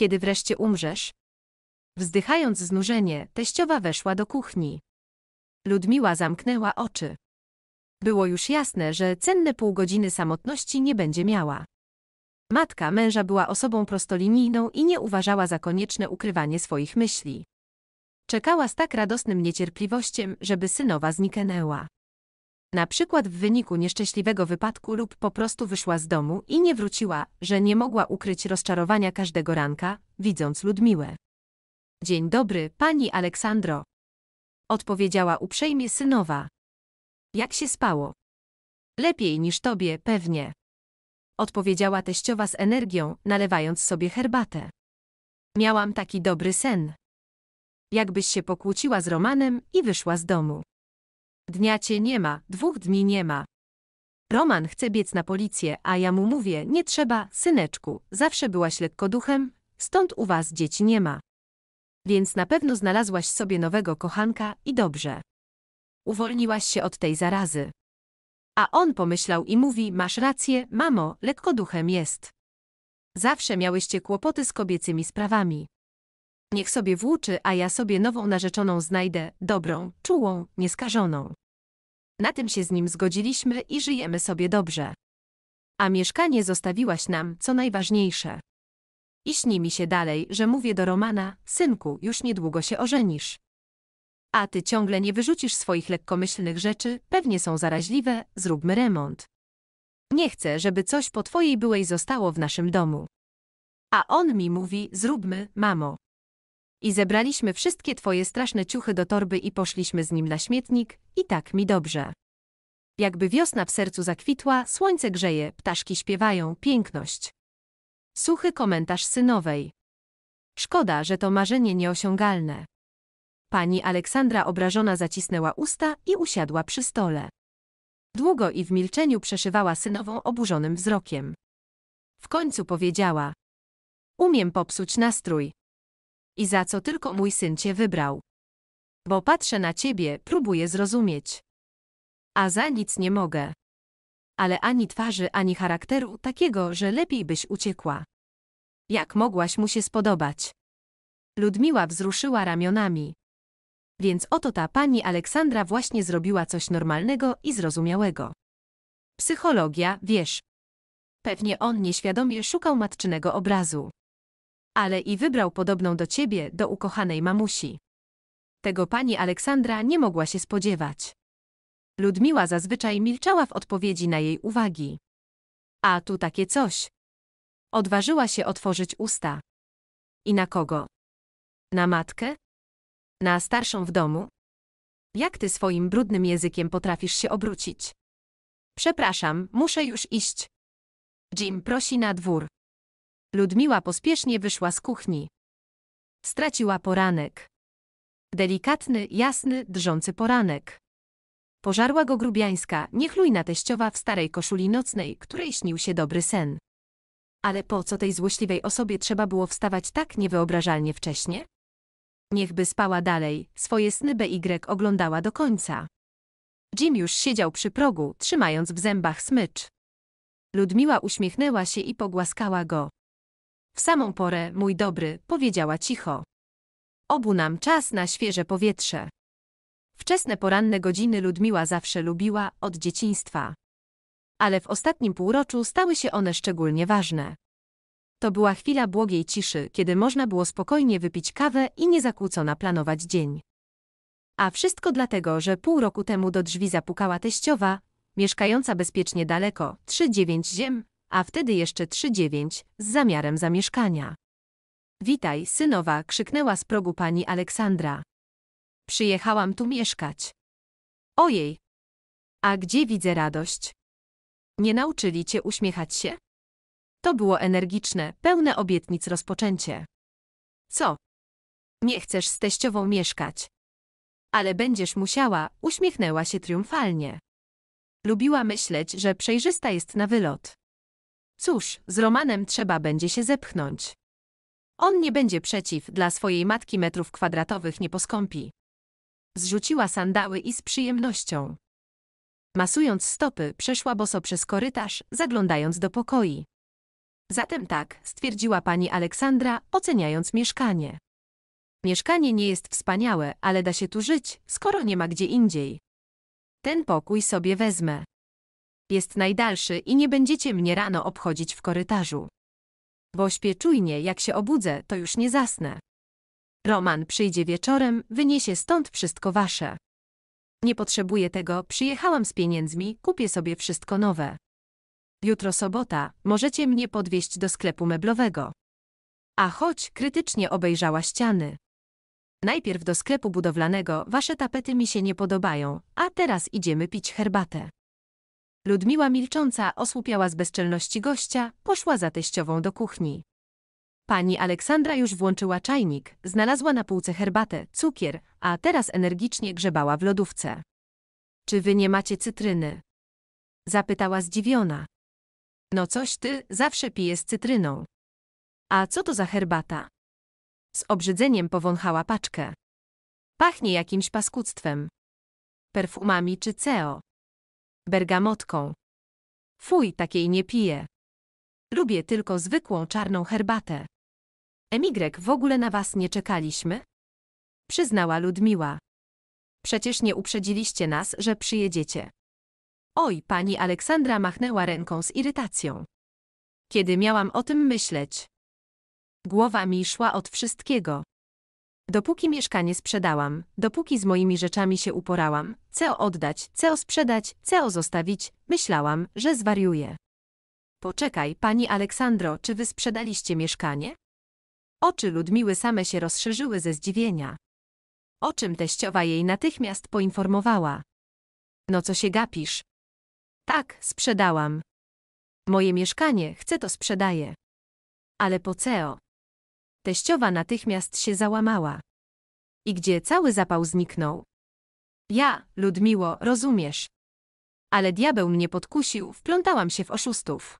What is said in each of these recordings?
Kiedy wreszcie umrzesz? Wzdychając znużenie, teściowa weszła do kuchni. Ludmiła zamknęła oczy. Było już jasne, że cenne pół godziny samotności nie będzie miała. Matka męża była osobą prostolinijną i nie uważała za konieczne ukrywanie swoich myśli. Czekała z tak radosnym niecierpliwością, żeby synowa zniknęła na przykład w wyniku nieszczęśliwego wypadku lub po prostu wyszła z domu i nie wróciła, że nie mogła ukryć rozczarowania każdego ranka, widząc Ludmiłę. Dzień dobry, pani Aleksandro. Odpowiedziała uprzejmie synowa. Jak się spało? Lepiej niż tobie, pewnie. Odpowiedziała teściowa z energią, nalewając sobie herbatę. Miałam taki dobry sen. Jakbyś się pokłóciła z Romanem i wyszła z domu. Dnia cię nie ma, dwóch dni nie ma. Roman chce biec na policję, a ja mu mówię, nie trzeba, syneczku, zawsze byłaś lekko duchem, stąd u was dzieci nie ma. Więc na pewno znalazłaś sobie nowego kochanka i dobrze. Uwolniłaś się od tej zarazy. A on pomyślał i mówi, masz rację, mamo, lekko duchem jest. Zawsze miałyście kłopoty z kobiecymi sprawami. Niech sobie włóczy, a ja sobie nową narzeczoną znajdę, dobrą, czułą, nieskażoną. Na tym się z nim zgodziliśmy i żyjemy sobie dobrze. A mieszkanie zostawiłaś nam, co najważniejsze. I śni mi się dalej, że mówię do Romana, synku, już niedługo się ożenisz. A ty ciągle nie wyrzucisz swoich lekkomyślnych rzeczy, pewnie są zaraźliwe, zróbmy remont. Nie chcę, żeby coś po twojej byłej zostało w naszym domu. A on mi mówi, zróbmy, mamo. I zebraliśmy wszystkie twoje straszne ciuchy do torby i poszliśmy z nim na śmietnik, i tak mi dobrze. Jakby wiosna w sercu zakwitła, słońce grzeje, ptaszki śpiewają, piękność. Suchy komentarz synowej. Szkoda, że to marzenie nieosiągalne. Pani Aleksandra obrażona zacisnęła usta i usiadła przy stole. Długo i w milczeniu przeszywała synową oburzonym wzrokiem. W końcu powiedziała: Umiem popsuć nastrój, i za co tylko mój syn cię wybrał. Bo patrzę na ciebie, próbuję zrozumieć. A za nic nie mogę. Ale ani twarzy, ani charakteru takiego, że lepiej byś uciekła. Jak mogłaś mu się spodobać? Ludmiła wzruszyła ramionami. Więc oto ta pani Aleksandra właśnie zrobiła coś normalnego i zrozumiałego. Psychologia, wiesz. Pewnie on nieświadomie szukał matczynego obrazu. Ale i wybrał podobną do ciebie, do ukochanej mamusi. Tego pani Aleksandra nie mogła się spodziewać. Ludmiła zazwyczaj milczała w odpowiedzi na jej uwagi. A tu takie coś. Odważyła się otworzyć usta. I na kogo? Na matkę? Na starszą w domu? Jak ty swoim brudnym językiem potrafisz się obrócić? Przepraszam, muszę już iść. Jim prosi na dwór. Ludmiła pospiesznie wyszła z kuchni. Straciła poranek. Delikatny, jasny, drżący poranek. Pożarła go grubiańska, niechlujna teściowa w starej koszuli nocnej, której śnił się dobry sen. Ale po co tej złośliwej osobie trzeba było wstawać tak niewyobrażalnie wcześnie? Niechby spała dalej, swoje sny BY oglądała do końca. Jim już siedział przy progu, trzymając w zębach smycz. Ludmiła uśmiechnęła się i pogłaskała go. W samą porę, mój dobry, powiedziała cicho. Obu nam czas na świeże powietrze. Wczesne poranne godziny Ludmiła zawsze lubiła od dzieciństwa. Ale w ostatnim półroczu stały się one szczególnie ważne. To była chwila błogiej ciszy, kiedy można było spokojnie wypić kawę i niezakłócona planować dzień. A wszystko dlatego, że pół roku temu do drzwi zapukała teściowa, mieszkająca bezpiecznie daleko, 3-9 ziem, a wtedy jeszcze dziewięć z zamiarem zamieszkania. Witaj, synowa, krzyknęła z progu pani Aleksandra. Przyjechałam tu mieszkać. Ojej! A gdzie widzę radość? Nie nauczyli cię uśmiechać się? To było energiczne, pełne obietnic rozpoczęcie. Co? Nie chcesz z teściową mieszkać. Ale będziesz musiała, uśmiechnęła się triumfalnie. Lubiła myśleć, że przejrzysta jest na wylot. Cóż, z Romanem trzeba będzie się zepchnąć. On nie będzie przeciw, dla swojej matki metrów kwadratowych nie poskąpi. Zrzuciła sandały i z przyjemnością. Masując stopy, przeszła boso przez korytarz, zaglądając do pokoi. Zatem tak, stwierdziła pani Aleksandra, oceniając mieszkanie. Mieszkanie nie jest wspaniałe, ale da się tu żyć, skoro nie ma gdzie indziej. Ten pokój sobie wezmę. Jest najdalszy i nie będziecie mnie rano obchodzić w korytarzu. Bo śpię czujnie, jak się obudzę, to już nie zasnę. Roman przyjdzie wieczorem, wyniesie stąd wszystko wasze. Nie potrzebuję tego, przyjechałam z pieniędzmi, kupię sobie wszystko nowe. Jutro sobota, możecie mnie podwieźć do sklepu meblowego. A choć krytycznie obejrzała ściany. Najpierw do sklepu budowlanego, wasze tapety mi się nie podobają, a teraz idziemy pić herbatę. Ludmiła milcząca, osłupiała z bezczelności gościa, poszła za teściową do kuchni. Pani Aleksandra już włączyła czajnik, znalazła na półce herbatę, cukier, a teraz energicznie grzebała w lodówce. Czy wy nie macie cytryny? Zapytała zdziwiona. No coś ty, zawsze piję z cytryną. A co to za herbata? Z obrzydzeniem powąchała paczkę. Pachnie jakimś paskudztwem. Perfumami czy CEO bergamotką. Fuj, takiej nie piję. Lubię tylko zwykłą czarną herbatę. Emigrek, w ogóle na was nie czekaliśmy? Przyznała Ludmiła. Przecież nie uprzedziliście nas, że przyjedziecie. Oj, pani Aleksandra machnęła ręką z irytacją. Kiedy miałam o tym myśleć? Głowa mi szła od wszystkiego. Dopóki mieszkanie sprzedałam, dopóki z moimi rzeczami się uporałam, co oddać, co sprzedać, co zostawić, myślałam, że zwariuję. Poczekaj, pani Aleksandro, czy wy sprzedaliście mieszkanie? Oczy Ludmiły same się rozszerzyły ze zdziwienia. O czym teściowa jej natychmiast poinformowała. No co się gapisz? Tak, sprzedałam. Moje mieszkanie, chcę to sprzedaję. Ale po co? Teściowa natychmiast się załamała. I gdzie cały zapał zniknął? Ja, Ludmiło, rozumiesz. Ale diabeł mnie podkusił, wplątałam się w oszustów.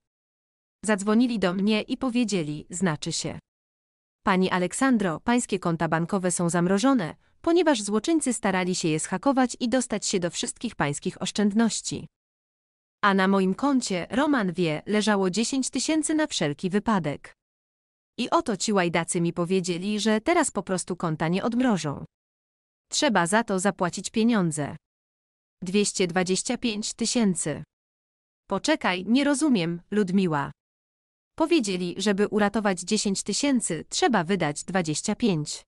Zadzwonili do mnie i powiedzieli, znaczy się. Pani Aleksandro, pańskie konta bankowe są zamrożone, ponieważ złoczyńcy starali się je schakować i dostać się do wszystkich pańskich oszczędności. A na moim koncie, Roman wie, leżało 10 tysięcy na wszelki wypadek. I oto ci łajdacy mi powiedzieli, że teraz po prostu konta nie odmrożą. Trzeba za to zapłacić pieniądze. 225 tysięcy. Poczekaj, nie rozumiem, Ludmiła. Powiedzieli, żeby uratować 10 tysięcy, trzeba wydać 25.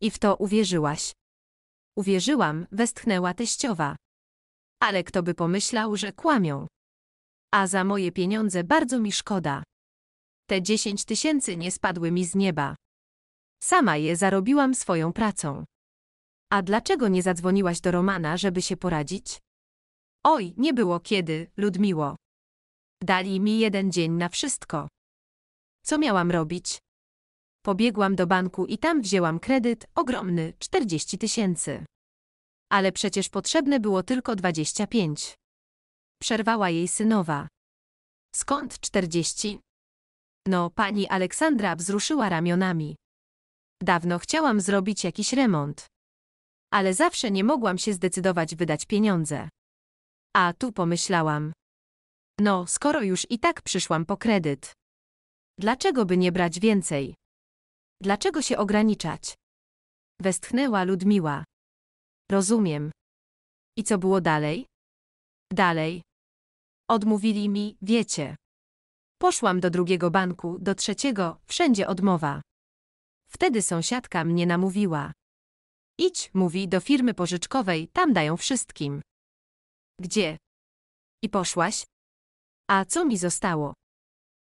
I w to uwierzyłaś. Uwierzyłam, westchnęła teściowa. Ale kto by pomyślał, że kłamią. A za moje pieniądze bardzo mi szkoda te 10 tysięcy nie spadły mi z nieba. Sama je zarobiłam swoją pracą. A dlaczego nie zadzwoniłaś do Romana, żeby się poradzić? Oj, nie było kiedy, Ludmiło. Dali mi jeden dzień na wszystko. Co miałam robić? Pobiegłam do banku i tam wzięłam kredyt, ogromny, 40 tysięcy. Ale przecież potrzebne było tylko 25. Przerwała jej synowa. Skąd 40? No, pani Aleksandra wzruszyła ramionami. Dawno chciałam zrobić jakiś remont. Ale zawsze nie mogłam się zdecydować wydać pieniądze. A tu pomyślałam. No, skoro już i tak przyszłam po kredyt. Dlaczego by nie brać więcej? Dlaczego się ograniczać? Westchnęła Ludmiła. Rozumiem. I co było dalej? Dalej. Odmówili mi, wiecie. Poszłam do drugiego banku, do trzeciego, wszędzie odmowa. Wtedy sąsiadka mnie namówiła. Idź, mówi, do firmy pożyczkowej, tam dają wszystkim. Gdzie? I poszłaś? A co mi zostało?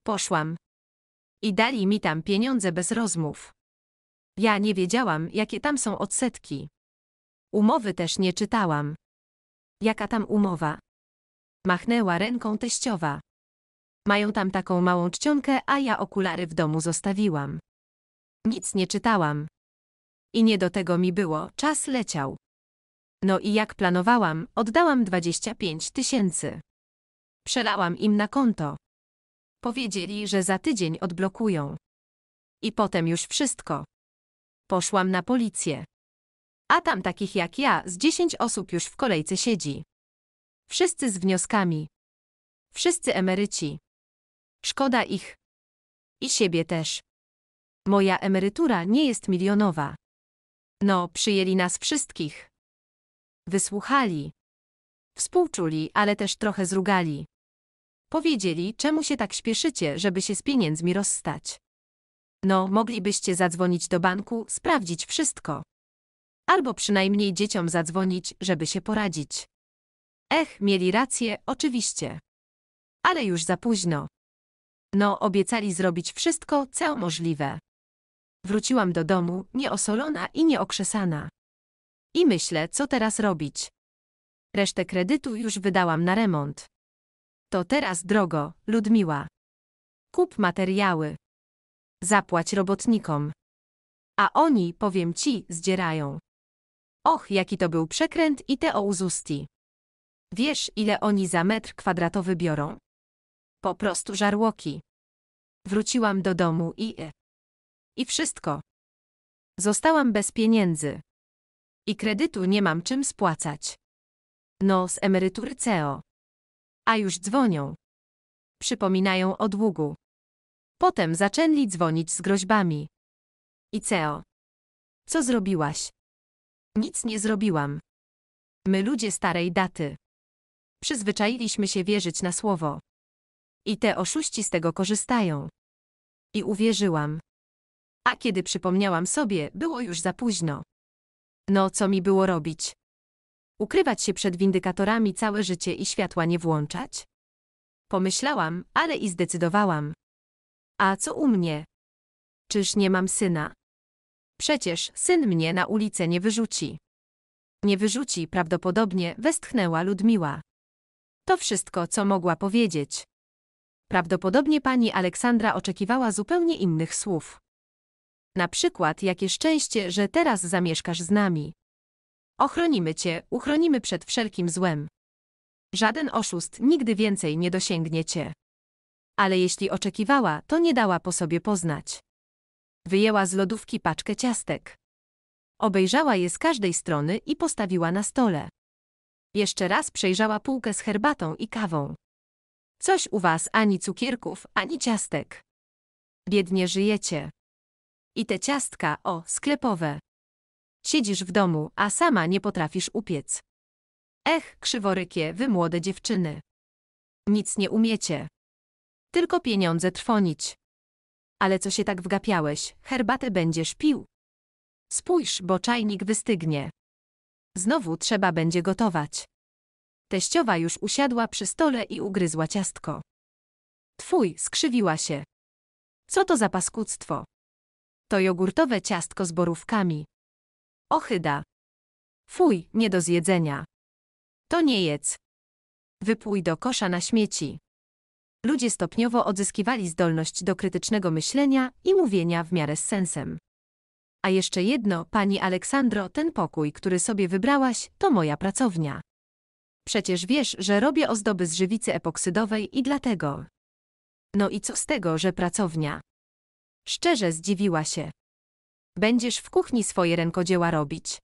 Poszłam. I dali mi tam pieniądze bez rozmów. Ja nie wiedziałam, jakie tam są odsetki. Umowy też nie czytałam. Jaka tam umowa? Machnęła ręką teściowa. Mają tam taką małą czcionkę, a ja okulary w domu zostawiłam. Nic nie czytałam. I nie do tego mi było, czas leciał. No i jak planowałam, oddałam 25 tysięcy. Przelałam im na konto. Powiedzieli, że za tydzień odblokują. I potem już wszystko. Poszłam na policję. A tam takich jak ja z 10 osób już w kolejce siedzi. Wszyscy z wnioskami. Wszyscy emeryci. Szkoda ich. I siebie też. Moja emerytura nie jest milionowa. No, przyjęli nas wszystkich. Wysłuchali. Współczuli, ale też trochę zrugali. Powiedzieli, czemu się tak śpieszycie, żeby się z pieniędzmi rozstać. No, moglibyście zadzwonić do banku, sprawdzić wszystko. Albo przynajmniej dzieciom zadzwonić, żeby się poradzić. Ech, mieli rację, oczywiście. Ale już za późno. No, obiecali zrobić wszystko, co możliwe. Wróciłam do domu, nieosolona i nieokrzesana. I myślę, co teraz robić. Resztę kredytu już wydałam na remont. To teraz drogo, Ludmiła. Kup materiały. Zapłać robotnikom. A oni, powiem ci, zdzierają. Och, jaki to był przekręt i te o uzusti. Wiesz, ile oni za metr kwadratowy biorą? Po prostu żarłoki. Wróciłam do domu i... E, I wszystko. Zostałam bez pieniędzy. I kredytu nie mam czym spłacać. No, z emerytury CEO. A już dzwonią. Przypominają o długu. Potem zaczęli dzwonić z groźbami. I CEO. Co zrobiłaś? Nic nie zrobiłam. My ludzie starej daty. Przyzwyczailiśmy się wierzyć na słowo. I te oszuści z tego korzystają. I uwierzyłam. A kiedy przypomniałam sobie, było już za późno. No, co mi było robić? Ukrywać się przed windykatorami całe życie i światła nie włączać? Pomyślałam, ale i zdecydowałam. A co u mnie? Czyż nie mam syna? Przecież syn mnie na ulicę nie wyrzuci. Nie wyrzuci, prawdopodobnie westchnęła Ludmiła. To wszystko, co mogła powiedzieć. Prawdopodobnie pani Aleksandra oczekiwała zupełnie innych słów. Na przykład, jakie szczęście, że teraz zamieszkasz z nami. Ochronimy cię, uchronimy przed wszelkim złem. Żaden oszust nigdy więcej nie dosięgnie cię. Ale jeśli oczekiwała, to nie dała po sobie poznać. Wyjęła z lodówki paczkę ciastek. Obejrzała je z każdej strony i postawiła na stole. Jeszcze raz przejrzała półkę z herbatą i kawą. Coś u was ani cukierków, ani ciastek. Biednie żyjecie. I te ciastka, o, sklepowe. Siedzisz w domu, a sama nie potrafisz upiec. Ech, krzyworykie, wy młode dziewczyny. Nic nie umiecie. Tylko pieniądze trwonić. Ale co się tak wgapiałeś, herbatę będziesz pił. Spójrz, bo czajnik wystygnie. Znowu trzeba będzie gotować. Teściowa już usiadła przy stole i ugryzła ciastko. Twój, skrzywiła się. Co to za paskudztwo? To jogurtowe ciastko z borówkami. Ochyda. Fuj, nie do zjedzenia. To nie jedz. Wypłuj do kosza na śmieci. Ludzie stopniowo odzyskiwali zdolność do krytycznego myślenia i mówienia w miarę z sensem. A jeszcze jedno, pani Aleksandro, ten pokój, który sobie wybrałaś, to moja pracownia. Przecież wiesz, że robię ozdoby z żywicy epoksydowej i dlatego. No i co z tego, że pracownia? Szczerze zdziwiła się. Będziesz w kuchni swoje rękodzieła robić.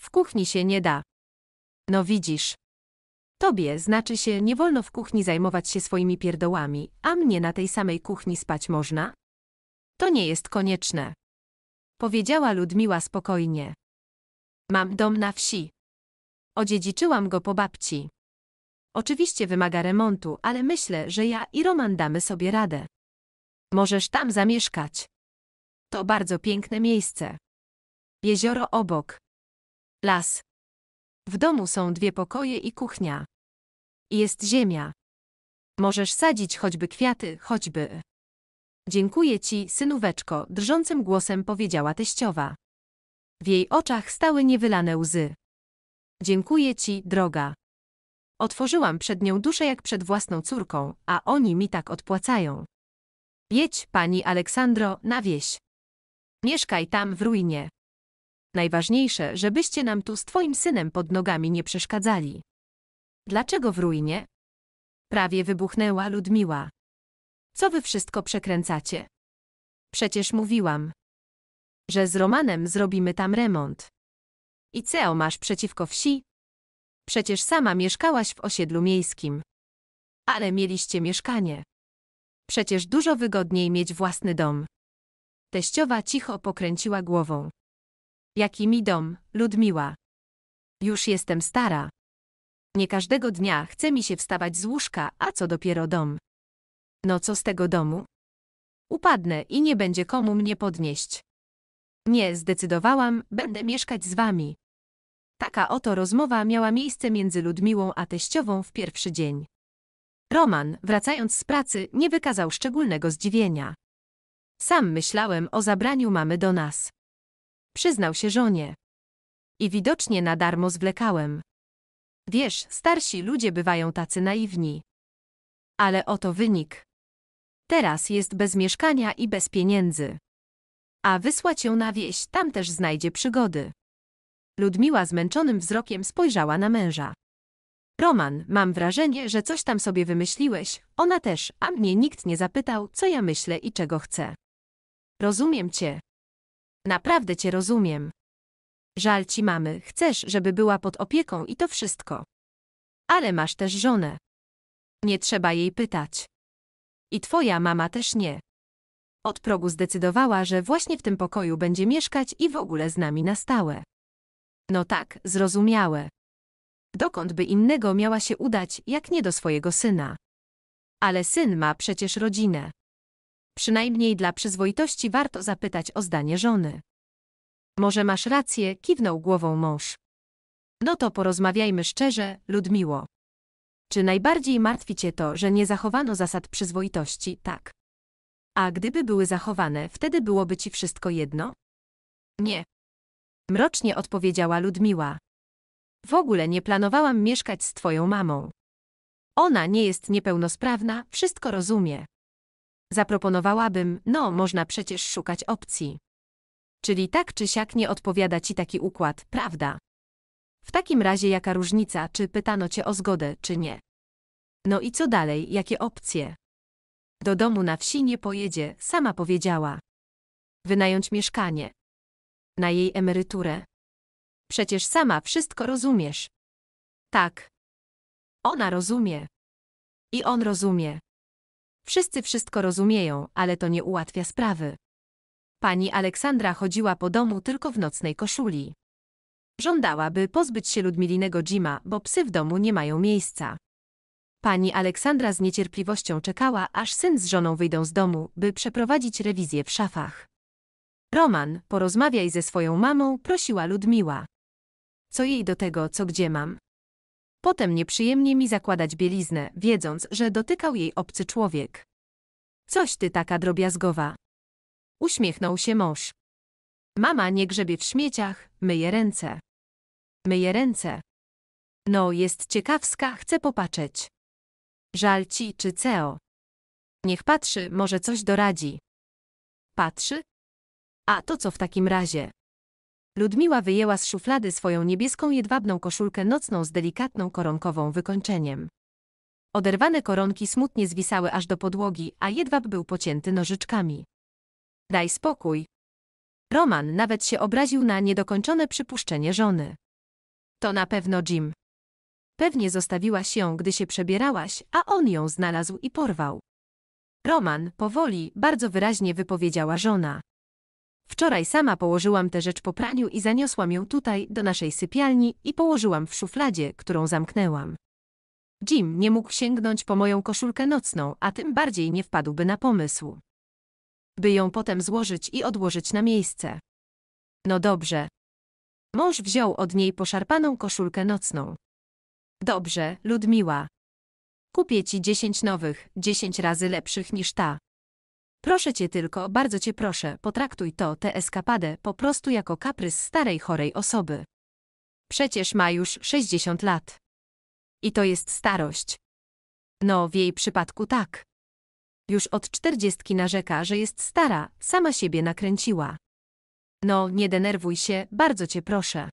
W kuchni się nie da. No widzisz. Tobie, znaczy się, nie wolno w kuchni zajmować się swoimi pierdołami, a mnie na tej samej kuchni spać można? To nie jest konieczne. Powiedziała Ludmiła spokojnie. Mam dom na wsi. Odziedziczyłam go po babci. Oczywiście wymaga remontu, ale myślę, że ja i Roman damy sobie radę. Możesz tam zamieszkać. To bardzo piękne miejsce. Jezioro obok. Las. W domu są dwie pokoje i kuchnia. I jest ziemia. Możesz sadzić choćby kwiaty, choćby. Dziękuję ci, synóweczko, drżącym głosem powiedziała teściowa. W jej oczach stały niewylane łzy. Dziękuję ci, droga. Otworzyłam przed nią duszę jak przed własną córką, a oni mi tak odpłacają. Jedź, pani Aleksandro, na wieś. Mieszkaj tam w ruinie. Najważniejsze, żebyście nam tu z twoim synem pod nogami nie przeszkadzali. Dlaczego w ruinie? Prawie wybuchnęła Ludmiła. Co wy wszystko przekręcacie? Przecież mówiłam, że z Romanem zrobimy tam remont. I co masz przeciwko wsi? Przecież sama mieszkałaś w osiedlu miejskim. Ale mieliście mieszkanie. Przecież dużo wygodniej mieć własny dom. Teściowa cicho pokręciła głową. Jaki mi dom, Ludmiła. Już jestem stara. Nie każdego dnia chce mi się wstawać z łóżka, a co dopiero dom. No co z tego domu? Upadnę i nie będzie komu mnie podnieść. Nie, zdecydowałam, będę mieszkać z wami. Taka oto rozmowa miała miejsce między Ludmiłą a teściową w pierwszy dzień. Roman, wracając z pracy, nie wykazał szczególnego zdziwienia. Sam myślałem o zabraniu mamy do nas. Przyznał się żonie. I widocznie na darmo zwlekałem. Wiesz, starsi ludzie bywają tacy naiwni. Ale oto wynik. Teraz jest bez mieszkania i bez pieniędzy. A wysłać ją na wieś, tam też znajdzie przygody. Ludmiła zmęczonym wzrokiem spojrzała na męża. Roman, mam wrażenie, że coś tam sobie wymyśliłeś, ona też, a mnie nikt nie zapytał, co ja myślę i czego chcę. Rozumiem cię. Naprawdę cię rozumiem. Żal ci mamy, chcesz, żeby była pod opieką i to wszystko. Ale masz też żonę. Nie trzeba jej pytać. I twoja mama też nie. Od progu zdecydowała, że właśnie w tym pokoju będzie mieszkać i w ogóle z nami na stałe. No tak, zrozumiałe. Dokąd by innego miała się udać, jak nie do swojego syna? Ale syn ma przecież rodzinę. Przynajmniej dla przyzwoitości warto zapytać o zdanie żony. Może masz rację, kiwnął głową mąż. No to porozmawiajmy szczerze, Ludmiło. Czy najbardziej martwi cię to, że nie zachowano zasad przyzwoitości? Tak. A gdyby były zachowane, wtedy byłoby ci wszystko jedno? Nie mrocznie odpowiedziała Ludmiła. W ogóle nie planowałam mieszkać z twoją mamą. Ona nie jest niepełnosprawna, wszystko rozumie. Zaproponowałabym, no można przecież szukać opcji. Czyli tak czy siak nie odpowiada ci taki układ, prawda? W takim razie jaka różnica, czy pytano cię o zgodę, czy nie? No i co dalej, jakie opcje? Do domu na wsi nie pojedzie, sama powiedziała. Wynająć mieszkanie na jej emeryturę. Przecież sama wszystko rozumiesz. Tak. Ona rozumie. I on rozumie. Wszyscy wszystko rozumieją, ale to nie ułatwia sprawy. Pani Aleksandra chodziła po domu tylko w nocnej koszuli. Żądała, by pozbyć się Ludmilinego Jima, bo psy w domu nie mają miejsca. Pani Aleksandra z niecierpliwością czekała, aż syn z żoną wyjdą z domu, by przeprowadzić rewizję w szafach. Roman, porozmawiaj ze swoją mamą, prosiła Ludmiła. Co jej do tego, co gdzie mam? Potem nieprzyjemnie mi zakładać bieliznę, wiedząc, że dotykał jej obcy człowiek. Coś ty taka drobiazgowa. Uśmiechnął się mąż. Mama nie grzebie w śmieciach, myje ręce. Myje ręce. No, jest ciekawska, chcę popatrzeć. Żal ci, czy Ceo. Niech patrzy, może coś doradzi. Patrzy? A to co w takim razie? Ludmiła wyjęła z szuflady swoją niebieską jedwabną koszulkę nocną z delikatną koronkową wykończeniem. Oderwane koronki smutnie zwisały aż do podłogi, a jedwab był pocięty nożyczkami. Daj spokój. Roman nawet się obraził na niedokończone przypuszczenie żony. To na pewno Jim. Pewnie zostawiłaś ją, gdy się przebierałaś, a on ją znalazł i porwał. Roman, powoli, bardzo wyraźnie wypowiedziała żona. Wczoraj sama położyłam tę rzecz po praniu i zaniosłam ją tutaj, do naszej sypialni i położyłam w szufladzie, którą zamknęłam. Jim nie mógł sięgnąć po moją koszulkę nocną, a tym bardziej nie wpadłby na pomysł. By ją potem złożyć i odłożyć na miejsce. No dobrze. Mąż wziął od niej poszarpaną koszulkę nocną. Dobrze, Ludmiła. Kupię ci dziesięć nowych, dziesięć razy lepszych niż ta. Proszę cię tylko, bardzo cię proszę, potraktuj to, tę eskapadę, po prostu jako kaprys starej chorej osoby. Przecież ma już 60 lat. I to jest starość. No, w jej przypadku tak. Już od czterdziestki narzeka, że jest stara, sama siebie nakręciła. No, nie denerwuj się, bardzo cię proszę.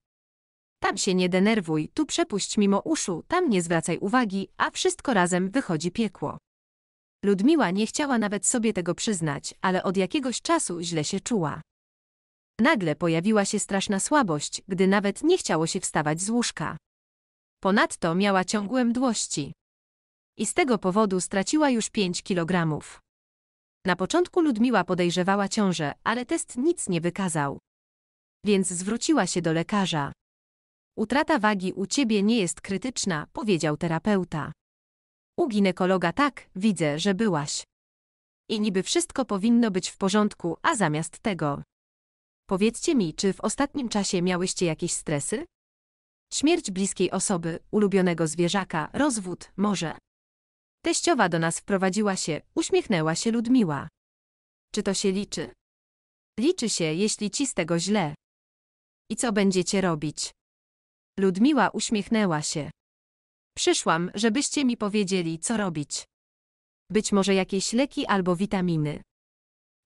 Tam się nie denerwuj, tu przepuść mimo uszu, tam nie zwracaj uwagi, a wszystko razem wychodzi piekło. Ludmiła nie chciała nawet sobie tego przyznać, ale od jakiegoś czasu źle się czuła. Nagle pojawiła się straszna słabość, gdy nawet nie chciało się wstawać z łóżka. Ponadto miała ciągłe mdłości. I z tego powodu straciła już 5 kilogramów. Na początku Ludmiła podejrzewała ciążę, ale test nic nie wykazał. Więc zwróciła się do lekarza. Utrata wagi u ciebie nie jest krytyczna, powiedział terapeuta. U ginekologa tak, widzę, że byłaś. I niby wszystko powinno być w porządku, a zamiast tego. Powiedzcie mi, czy w ostatnim czasie miałyście jakieś stresy? Śmierć bliskiej osoby, ulubionego zwierzaka, rozwód, może. Teściowa do nas wprowadziła się, uśmiechnęła się Ludmiła. Czy to się liczy? Liczy się, jeśli ci z tego źle. I co będziecie robić? Ludmiła uśmiechnęła się. Przyszłam, żebyście mi powiedzieli, co robić. Być może jakieś leki albo witaminy.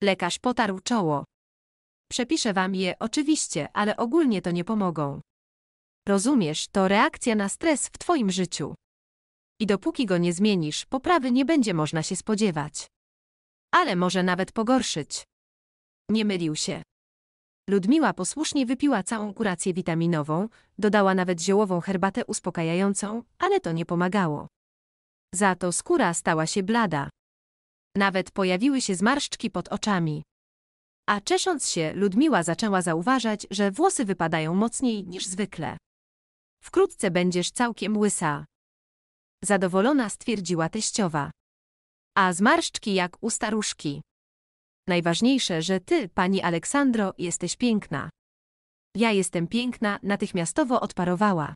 Lekarz potarł czoło. Przepiszę wam je oczywiście, ale ogólnie to nie pomogą. Rozumiesz, to reakcja na stres w twoim życiu. I dopóki go nie zmienisz, poprawy nie będzie można się spodziewać. Ale może nawet pogorszyć. Nie mylił się. Ludmiła posłusznie wypiła całą kurację witaminową, dodała nawet ziołową herbatę uspokajającą, ale to nie pomagało. Za to skóra stała się blada. Nawet pojawiły się zmarszczki pod oczami. A czesząc się, Ludmiła zaczęła zauważać, że włosy wypadają mocniej niż zwykle. Wkrótce będziesz całkiem łysa. Zadowolona stwierdziła teściowa. A zmarszczki jak u staruszki. Najważniejsze, że ty, pani Aleksandro, jesteś piękna. Ja jestem piękna, natychmiastowo odparowała.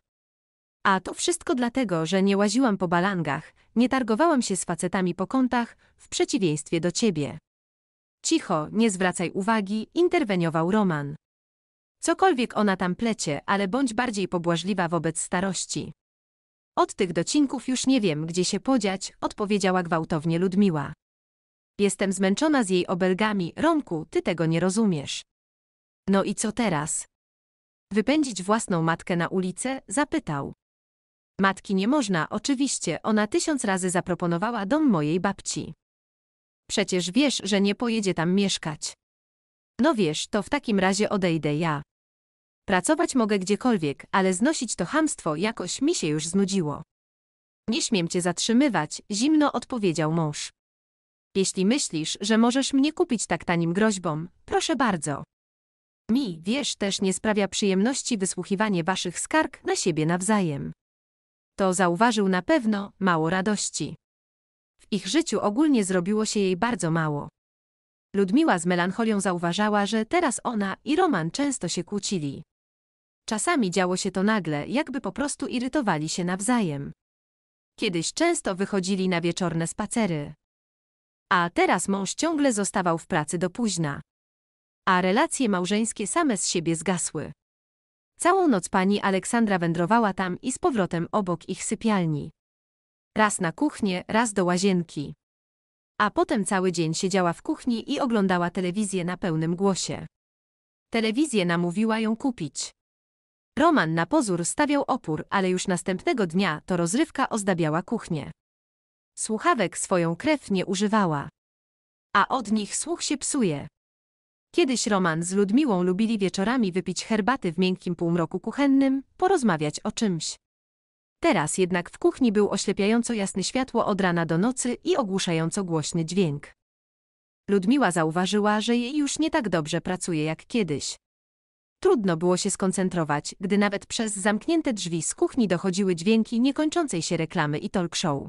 A to wszystko dlatego, że nie łaziłam po balangach, nie targowałam się z facetami po kątach, w przeciwieństwie do ciebie. Cicho, nie zwracaj uwagi, interweniował Roman. Cokolwiek ona tam plecie, ale bądź bardziej pobłażliwa wobec starości. Od tych docinków już nie wiem, gdzie się podziać, odpowiedziała gwałtownie Ludmiła. Jestem zmęczona z jej obelgami, Ronku, ty tego nie rozumiesz. No i co teraz? Wypędzić własną matkę na ulicę? Zapytał. Matki nie można, oczywiście, ona tysiąc razy zaproponowała dom mojej babci. Przecież wiesz, że nie pojedzie tam mieszkać. No wiesz, to w takim razie odejdę ja. Pracować mogę gdziekolwiek, ale znosić to hamstwo jakoś mi się już znudziło. Nie śmiem cię zatrzymywać, zimno odpowiedział mąż. Jeśli myślisz, że możesz mnie kupić tak tanim groźbom, proszę bardzo. Mi, wiesz, też nie sprawia przyjemności wysłuchiwanie waszych skarg na siebie nawzajem. To zauważył na pewno mało radości. W ich życiu ogólnie zrobiło się jej bardzo mało. Ludmiła z melancholią zauważała, że teraz ona i Roman często się kłócili. Czasami działo się to nagle, jakby po prostu irytowali się nawzajem. Kiedyś często wychodzili na wieczorne spacery. A teraz mąż ciągle zostawał w pracy do późna. A relacje małżeńskie same z siebie zgasły. Całą noc pani Aleksandra wędrowała tam i z powrotem obok ich sypialni. Raz na kuchnię, raz do łazienki. A potem cały dzień siedziała w kuchni i oglądała telewizję na pełnym głosie. Telewizję namówiła ją kupić. Roman na pozór stawiał opór, ale już następnego dnia to rozrywka ozdabiała kuchnię. Słuchawek swoją krew nie używała. A od nich słuch się psuje. Kiedyś Roman z Ludmiłą lubili wieczorami wypić herbaty w miękkim półmroku kuchennym, porozmawiać o czymś. Teraz jednak w kuchni był oślepiająco jasne światło od rana do nocy i ogłuszająco głośny dźwięk. Ludmiła zauważyła, że jej już nie tak dobrze pracuje jak kiedyś. Trudno było się skoncentrować, gdy nawet przez zamknięte drzwi z kuchni dochodziły dźwięki niekończącej się reklamy i talk show.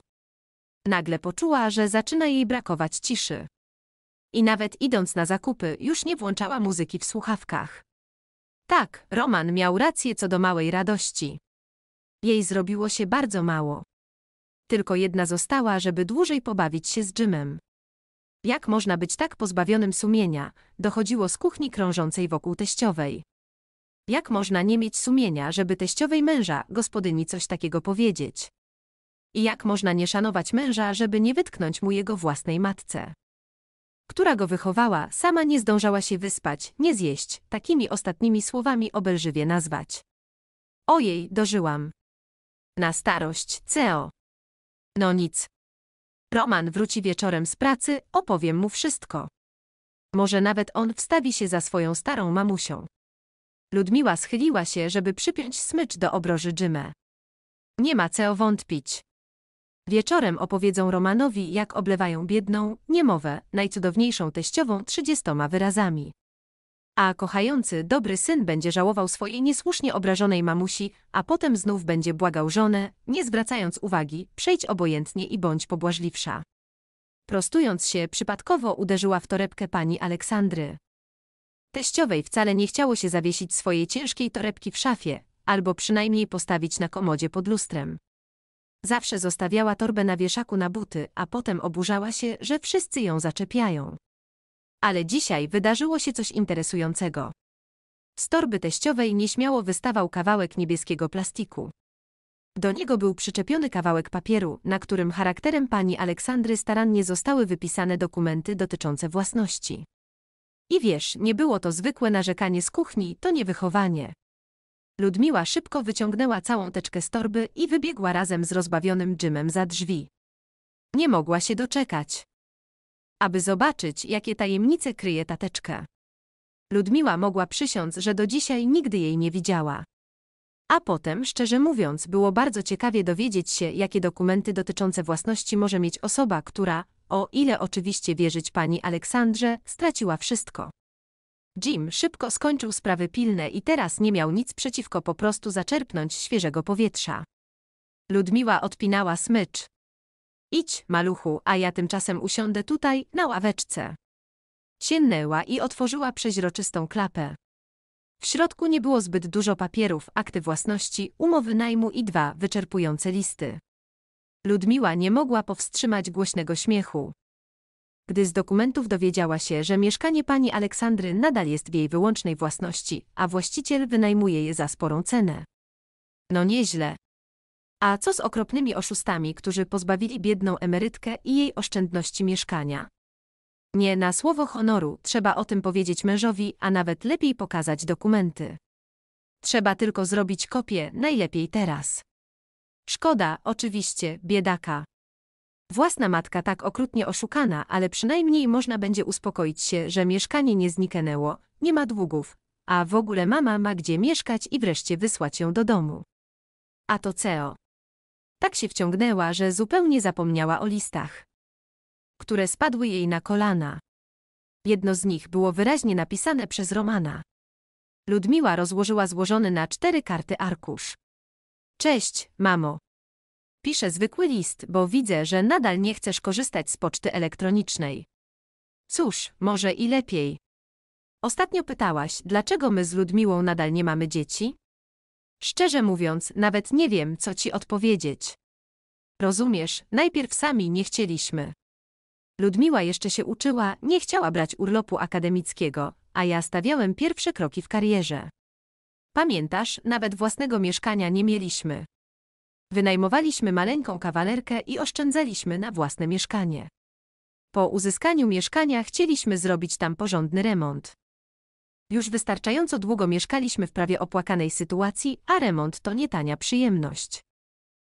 Nagle poczuła, że zaczyna jej brakować ciszy. I nawet idąc na zakupy, już nie włączała muzyki w słuchawkach. Tak, Roman miał rację co do małej radości. Jej zrobiło się bardzo mało. Tylko jedna została, żeby dłużej pobawić się z Jimem. Jak można być tak pozbawionym sumienia, dochodziło z kuchni krążącej wokół teściowej. Jak można nie mieć sumienia, żeby teściowej męża, gospodyni coś takiego powiedzieć? I jak można nie szanować męża, żeby nie wytknąć mu jego własnej matce? Która go wychowała, sama nie zdążała się wyspać, nie zjeść, takimi ostatnimi słowami obelżywie nazwać. Ojej, dożyłam. Na starość, CEO. No nic. Roman wróci wieczorem z pracy, opowiem mu wszystko. Może nawet on wstawi się za swoją starą mamusią. Ludmiła schyliła się, żeby przypiąć smycz do obroży Dżymę. Nie ma CEO wątpić. Wieczorem opowiedzą Romanowi, jak oblewają biedną, niemowę, najcudowniejszą teściową trzydziestoma wyrazami. A kochający, dobry syn będzie żałował swojej niesłusznie obrażonej mamusi, a potem znów będzie błagał żonę, nie zwracając uwagi, przejdź obojętnie i bądź pobłażliwsza. Prostując się, przypadkowo uderzyła w torebkę pani Aleksandry. Teściowej wcale nie chciało się zawiesić swojej ciężkiej torebki w szafie, albo przynajmniej postawić na komodzie pod lustrem. Zawsze zostawiała torbę na wieszaku na buty, a potem oburzała się, że wszyscy ją zaczepiają. Ale dzisiaj wydarzyło się coś interesującego. Z torby teściowej nieśmiało wystawał kawałek niebieskiego plastiku. Do niego był przyczepiony kawałek papieru, na którym charakterem pani Aleksandry starannie zostały wypisane dokumenty dotyczące własności. I wiesz, nie było to zwykłe narzekanie z kuchni, to niewychowanie. Ludmiła szybko wyciągnęła całą teczkę z torby i wybiegła razem z rozbawionym Jimem za drzwi. Nie mogła się doczekać, aby zobaczyć, jakie tajemnice kryje ta teczka. Ludmiła mogła przysiąc, że do dzisiaj nigdy jej nie widziała. A potem, szczerze mówiąc, było bardzo ciekawie dowiedzieć się, jakie dokumenty dotyczące własności może mieć osoba, która, o ile oczywiście wierzyć pani Aleksandrze, straciła wszystko. Jim szybko skończył sprawy pilne i teraz nie miał nic przeciwko po prostu zaczerpnąć świeżego powietrza. Ludmiła odpinała smycz. Idź, maluchu, a ja tymczasem usiądę tutaj, na ławeczce. Sięgnęła i otworzyła przeźroczystą klapę. W środku nie było zbyt dużo papierów, akty własności, umowy najmu i dwa wyczerpujące listy. Ludmiła nie mogła powstrzymać głośnego śmiechu gdy z dokumentów dowiedziała się, że mieszkanie pani Aleksandry nadal jest w jej wyłącznej własności, a właściciel wynajmuje je za sporą cenę. No nieźle. A co z okropnymi oszustami, którzy pozbawili biedną emerytkę i jej oszczędności mieszkania? Nie na słowo honoru trzeba o tym powiedzieć mężowi, a nawet lepiej pokazać dokumenty. Trzeba tylko zrobić kopię, najlepiej teraz. Szkoda, oczywiście, biedaka. Własna matka tak okrutnie oszukana, ale przynajmniej można będzie uspokoić się, że mieszkanie nie zniknęło, nie ma długów, a w ogóle mama ma gdzie mieszkać i wreszcie wysłać ją do domu. A to CEO. Tak się wciągnęła, że zupełnie zapomniała o listach, które spadły jej na kolana. Jedno z nich było wyraźnie napisane przez Romana. Ludmiła rozłożyła złożony na cztery karty arkusz. Cześć, mamo, piszę zwykły list, bo widzę, że nadal nie chcesz korzystać z poczty elektronicznej. Cóż, może i lepiej. Ostatnio pytałaś, dlaczego my z Ludmiłą nadal nie mamy dzieci? Szczerze mówiąc, nawet nie wiem, co ci odpowiedzieć. Rozumiesz, najpierw sami nie chcieliśmy. Ludmiła jeszcze się uczyła, nie chciała brać urlopu akademickiego, a ja stawiałem pierwsze kroki w karierze. Pamiętasz, nawet własnego mieszkania nie mieliśmy. Wynajmowaliśmy maleńką kawalerkę i oszczędzaliśmy na własne mieszkanie. Po uzyskaniu mieszkania chcieliśmy zrobić tam porządny remont. Już wystarczająco długo mieszkaliśmy w prawie opłakanej sytuacji, a remont to nie tania przyjemność.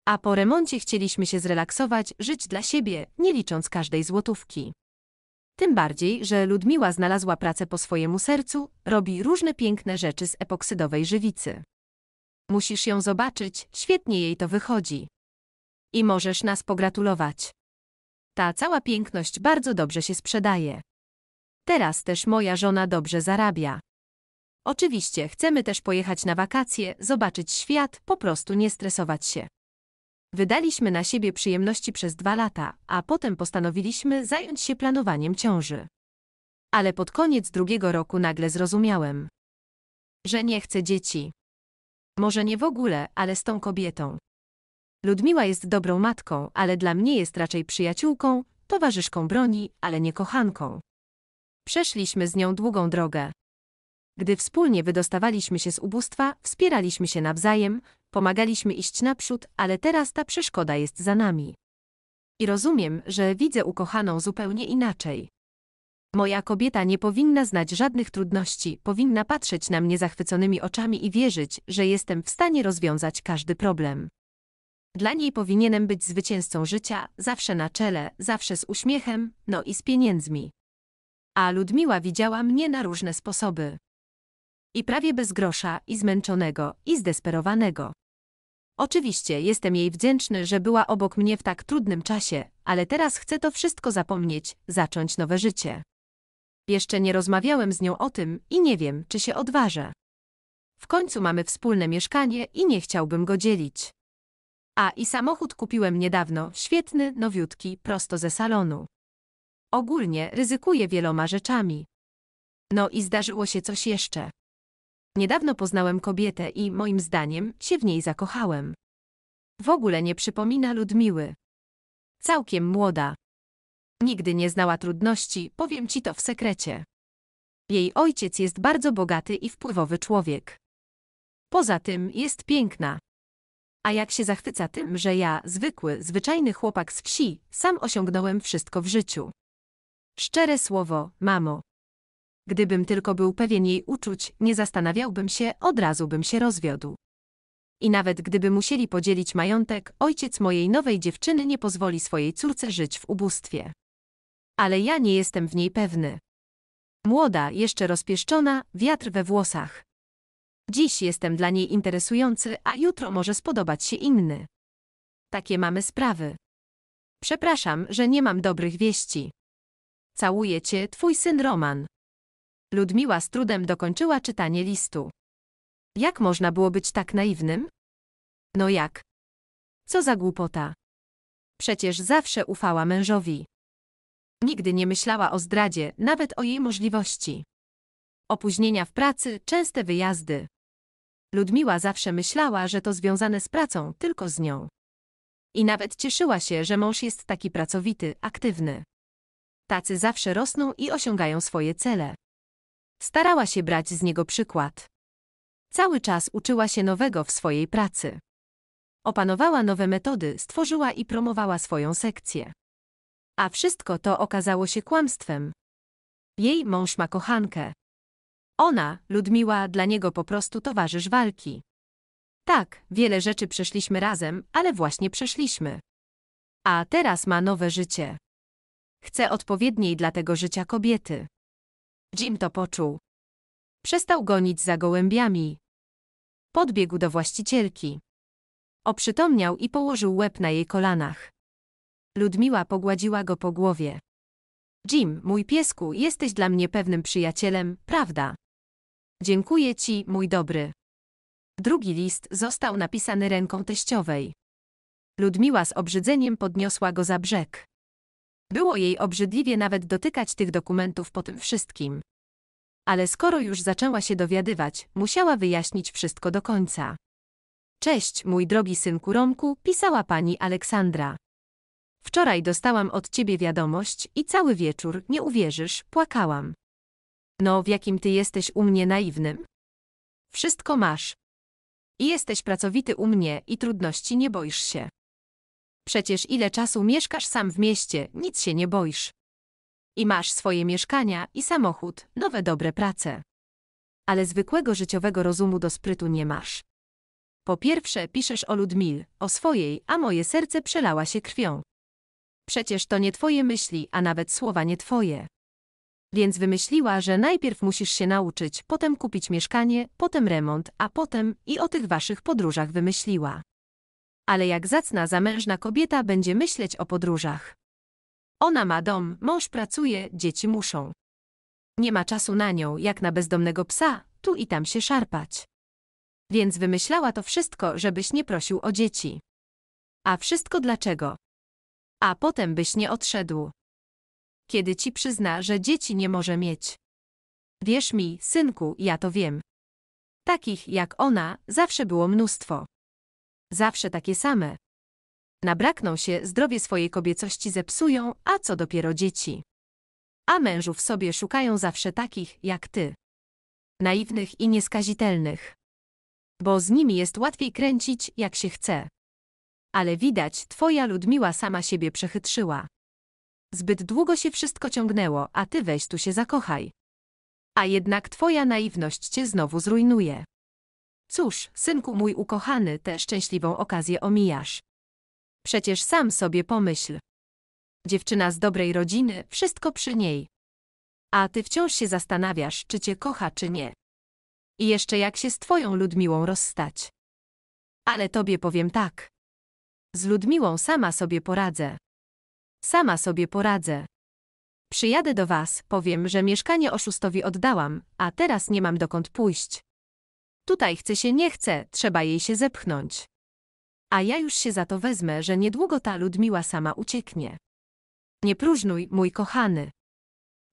A po remoncie chcieliśmy się zrelaksować, żyć dla siebie, nie licząc każdej złotówki. Tym bardziej, że Ludmiła znalazła pracę po swojemu sercu, robi różne piękne rzeczy z epoksydowej żywicy. Musisz ją zobaczyć, świetnie jej to wychodzi. I możesz nas pogratulować. Ta cała piękność bardzo dobrze się sprzedaje. Teraz też moja żona dobrze zarabia. Oczywiście chcemy też pojechać na wakacje, zobaczyć świat, po prostu nie stresować się. Wydaliśmy na siebie przyjemności przez dwa lata, a potem postanowiliśmy zająć się planowaniem ciąży. Ale pod koniec drugiego roku nagle zrozumiałem, że nie chcę dzieci. Może nie w ogóle, ale z tą kobietą. Ludmiła jest dobrą matką, ale dla mnie jest raczej przyjaciółką, towarzyszką broni, ale nie kochanką. Przeszliśmy z nią długą drogę. Gdy wspólnie wydostawaliśmy się z ubóstwa, wspieraliśmy się nawzajem, pomagaliśmy iść naprzód, ale teraz ta przeszkoda jest za nami. I rozumiem, że widzę ukochaną zupełnie inaczej. Moja kobieta nie powinna znać żadnych trudności, powinna patrzeć na mnie zachwyconymi oczami i wierzyć, że jestem w stanie rozwiązać każdy problem. Dla niej powinienem być zwycięzcą życia, zawsze na czele, zawsze z uśmiechem, no i z pieniędzmi. A Ludmiła widziała mnie na różne sposoby. I prawie bez grosza, i zmęczonego, i zdesperowanego. Oczywiście jestem jej wdzięczny, że była obok mnie w tak trudnym czasie, ale teraz chcę to wszystko zapomnieć, zacząć nowe życie. Jeszcze nie rozmawiałem z nią o tym i nie wiem, czy się odważę. W końcu mamy wspólne mieszkanie i nie chciałbym go dzielić. A i samochód kupiłem niedawno, świetny, nowiutki, prosto ze salonu. Ogólnie ryzykuję wieloma rzeczami. No i zdarzyło się coś jeszcze. Niedawno poznałem kobietę i moim zdaniem się w niej zakochałem. W ogóle nie przypomina Ludmiły. Całkiem młoda. Nigdy nie znała trudności, powiem ci to w sekrecie. Jej ojciec jest bardzo bogaty i wpływowy człowiek. Poza tym jest piękna. A jak się zachwyca tym, że ja, zwykły, zwyczajny chłopak z wsi, sam osiągnąłem wszystko w życiu. Szczere słowo, mamo. Gdybym tylko był pewien jej uczuć, nie zastanawiałbym się, od razu bym się rozwiodł. I nawet gdyby musieli podzielić majątek, ojciec mojej nowej dziewczyny nie pozwoli swojej córce żyć w ubóstwie ale ja nie jestem w niej pewny. Młoda, jeszcze rozpieszczona, wiatr we włosach. Dziś jestem dla niej interesujący, a jutro może spodobać się inny. Takie mamy sprawy. Przepraszam, że nie mam dobrych wieści. Całuje cię twój syn Roman. Ludmiła z trudem dokończyła czytanie listu. Jak można było być tak naiwnym? No jak? Co za głupota. Przecież zawsze ufała mężowi. Nigdy nie myślała o zdradzie, nawet o jej możliwości. Opóźnienia w pracy, częste wyjazdy. Ludmiła zawsze myślała, że to związane z pracą, tylko z nią. I nawet cieszyła się, że mąż jest taki pracowity, aktywny. Tacy zawsze rosną i osiągają swoje cele. Starała się brać z niego przykład. Cały czas uczyła się nowego w swojej pracy. Opanowała nowe metody, stworzyła i promowała swoją sekcję a wszystko to okazało się kłamstwem. Jej mąż ma kochankę. Ona, Ludmiła, dla niego po prostu towarzysz walki. Tak, wiele rzeczy przeszliśmy razem, ale właśnie przeszliśmy. A teraz ma nowe życie. Chce odpowiedniej dla tego życia kobiety. Jim to poczuł. Przestał gonić za gołębiami. Podbiegł do właścicielki. Oprzytomniał i położył łeb na jej kolanach. Ludmiła pogładziła go po głowie. Jim, mój piesku, jesteś dla mnie pewnym przyjacielem, prawda? Dziękuję ci, mój dobry. Drugi list został napisany ręką teściowej. Ludmiła z obrzydzeniem podniosła go za brzeg. Było jej obrzydliwie nawet dotykać tych dokumentów po tym wszystkim. Ale skoro już zaczęła się dowiadywać, musiała wyjaśnić wszystko do końca. Cześć, mój drogi synku Romku, pisała pani Aleksandra. Wczoraj dostałam od ciebie wiadomość i cały wieczór, nie uwierzysz, płakałam. No, w jakim ty jesteś u mnie naiwnym? Wszystko masz. I jesteś pracowity u mnie i trudności nie boisz się. Przecież ile czasu mieszkasz sam w mieście, nic się nie boisz. I masz swoje mieszkania i samochód, nowe dobre prace. Ale zwykłego życiowego rozumu do sprytu nie masz. Po pierwsze piszesz o Ludmil, o swojej, a moje serce przelała się krwią. Przecież to nie twoje myśli, a nawet słowa nie twoje. Więc wymyśliła, że najpierw musisz się nauczyć, potem kupić mieszkanie, potem remont, a potem i o tych waszych podróżach wymyśliła. Ale jak zacna zamężna kobieta będzie myśleć o podróżach? Ona ma dom, mąż pracuje, dzieci muszą. Nie ma czasu na nią, jak na bezdomnego psa, tu i tam się szarpać. Więc wymyślała to wszystko, żebyś nie prosił o dzieci. A wszystko dlaczego? a potem byś nie odszedł. Kiedy ci przyzna, że dzieci nie może mieć. Wierz mi, synku, ja to wiem. Takich jak ona zawsze było mnóstwo. Zawsze takie same. Nabrakną się, zdrowie swojej kobiecości zepsują, a co dopiero dzieci. A mężów sobie szukają zawsze takich jak ty. Naiwnych i nieskazitelnych. Bo z nimi jest łatwiej kręcić, jak się chce. Ale widać, twoja Ludmiła sama siebie przechytrzyła. Zbyt długo się wszystko ciągnęło, a ty weź tu się zakochaj. A jednak twoja naiwność cię znowu zrujnuje. Cóż, synku mój ukochany, tę szczęśliwą okazję omijasz. Przecież sam sobie pomyśl. Dziewczyna z dobrej rodziny, wszystko przy niej. A ty wciąż się zastanawiasz, czy cię kocha, czy nie. I jeszcze jak się z twoją Ludmiłą rozstać. Ale tobie powiem tak. Z Ludmiłą sama sobie poradzę. Sama sobie poradzę. Przyjadę do was, powiem, że mieszkanie oszustowi oddałam, a teraz nie mam dokąd pójść. Tutaj chce się nie chce, trzeba jej się zepchnąć. A ja już się za to wezmę, że niedługo ta Ludmiła sama ucieknie. Nie próżnuj, mój kochany.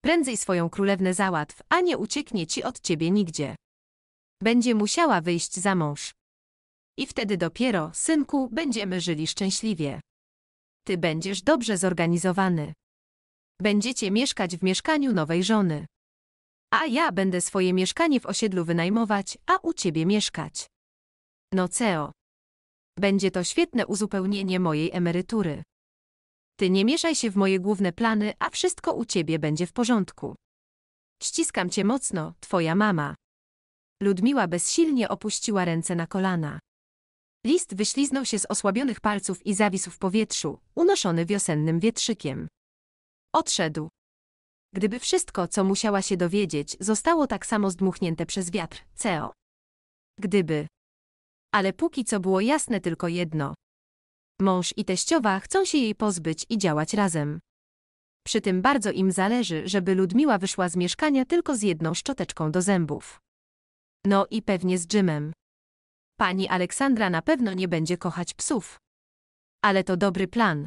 Prędzej swoją królewnę załatw, a nie ucieknie ci od ciebie nigdzie. Będzie musiała wyjść za mąż. I wtedy dopiero, synku, będziemy żyli szczęśliwie. Ty będziesz dobrze zorganizowany. Będziecie mieszkać w mieszkaniu nowej żony. A ja będę swoje mieszkanie w osiedlu wynajmować, a u ciebie mieszkać. No ceo. Będzie to świetne uzupełnienie mojej emerytury. Ty nie mieszaj się w moje główne plany, a wszystko u ciebie będzie w porządku. Ściskam cię mocno, twoja mama. Ludmiła bezsilnie opuściła ręce na kolana. List wyśliznął się z osłabionych palców i zawisł w powietrzu, unoszony wiosennym wietrzykiem. Odszedł. Gdyby wszystko, co musiała się dowiedzieć, zostało tak samo zdmuchnięte przez wiatr, Ceo. Gdyby. Ale póki co było jasne tylko jedno. Mąż i teściowa chcą się jej pozbyć i działać razem. Przy tym bardzo im zależy, żeby Ludmiła wyszła z mieszkania tylko z jedną szczoteczką do zębów. No i pewnie z Jimem. Pani Aleksandra na pewno nie będzie kochać psów. Ale to dobry plan.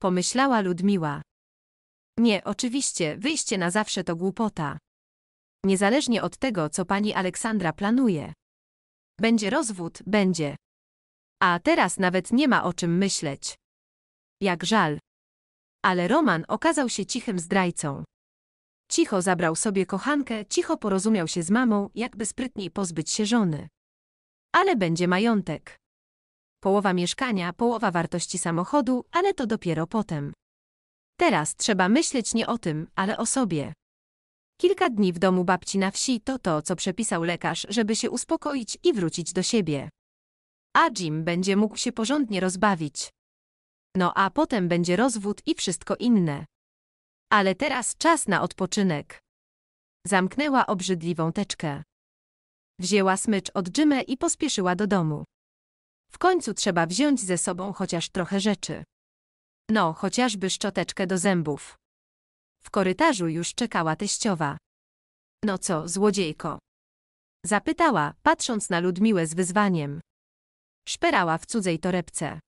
Pomyślała Ludmiła. Nie, oczywiście, wyjście na zawsze to głupota. Niezależnie od tego, co pani Aleksandra planuje. Będzie rozwód, będzie. A teraz nawet nie ma o czym myśleć. Jak żal. Ale Roman okazał się cichym zdrajcą. Cicho zabrał sobie kochankę, cicho porozumiał się z mamą, jakby sprytniej pozbyć się żony ale będzie majątek. Połowa mieszkania, połowa wartości samochodu, ale to dopiero potem. Teraz trzeba myśleć nie o tym, ale o sobie. Kilka dni w domu babci na wsi to to, co przepisał lekarz, żeby się uspokoić i wrócić do siebie. A Jim będzie mógł się porządnie rozbawić. No a potem będzie rozwód i wszystko inne. Ale teraz czas na odpoczynek. Zamknęła obrzydliwą teczkę. Wzięła smycz od Jimę i pospieszyła do domu. W końcu trzeba wziąć ze sobą chociaż trochę rzeczy. No, chociażby szczoteczkę do zębów. W korytarzu już czekała teściowa. No co, złodziejko? Zapytała, patrząc na Ludmiłę z wyzwaniem. Szperała w cudzej torebce.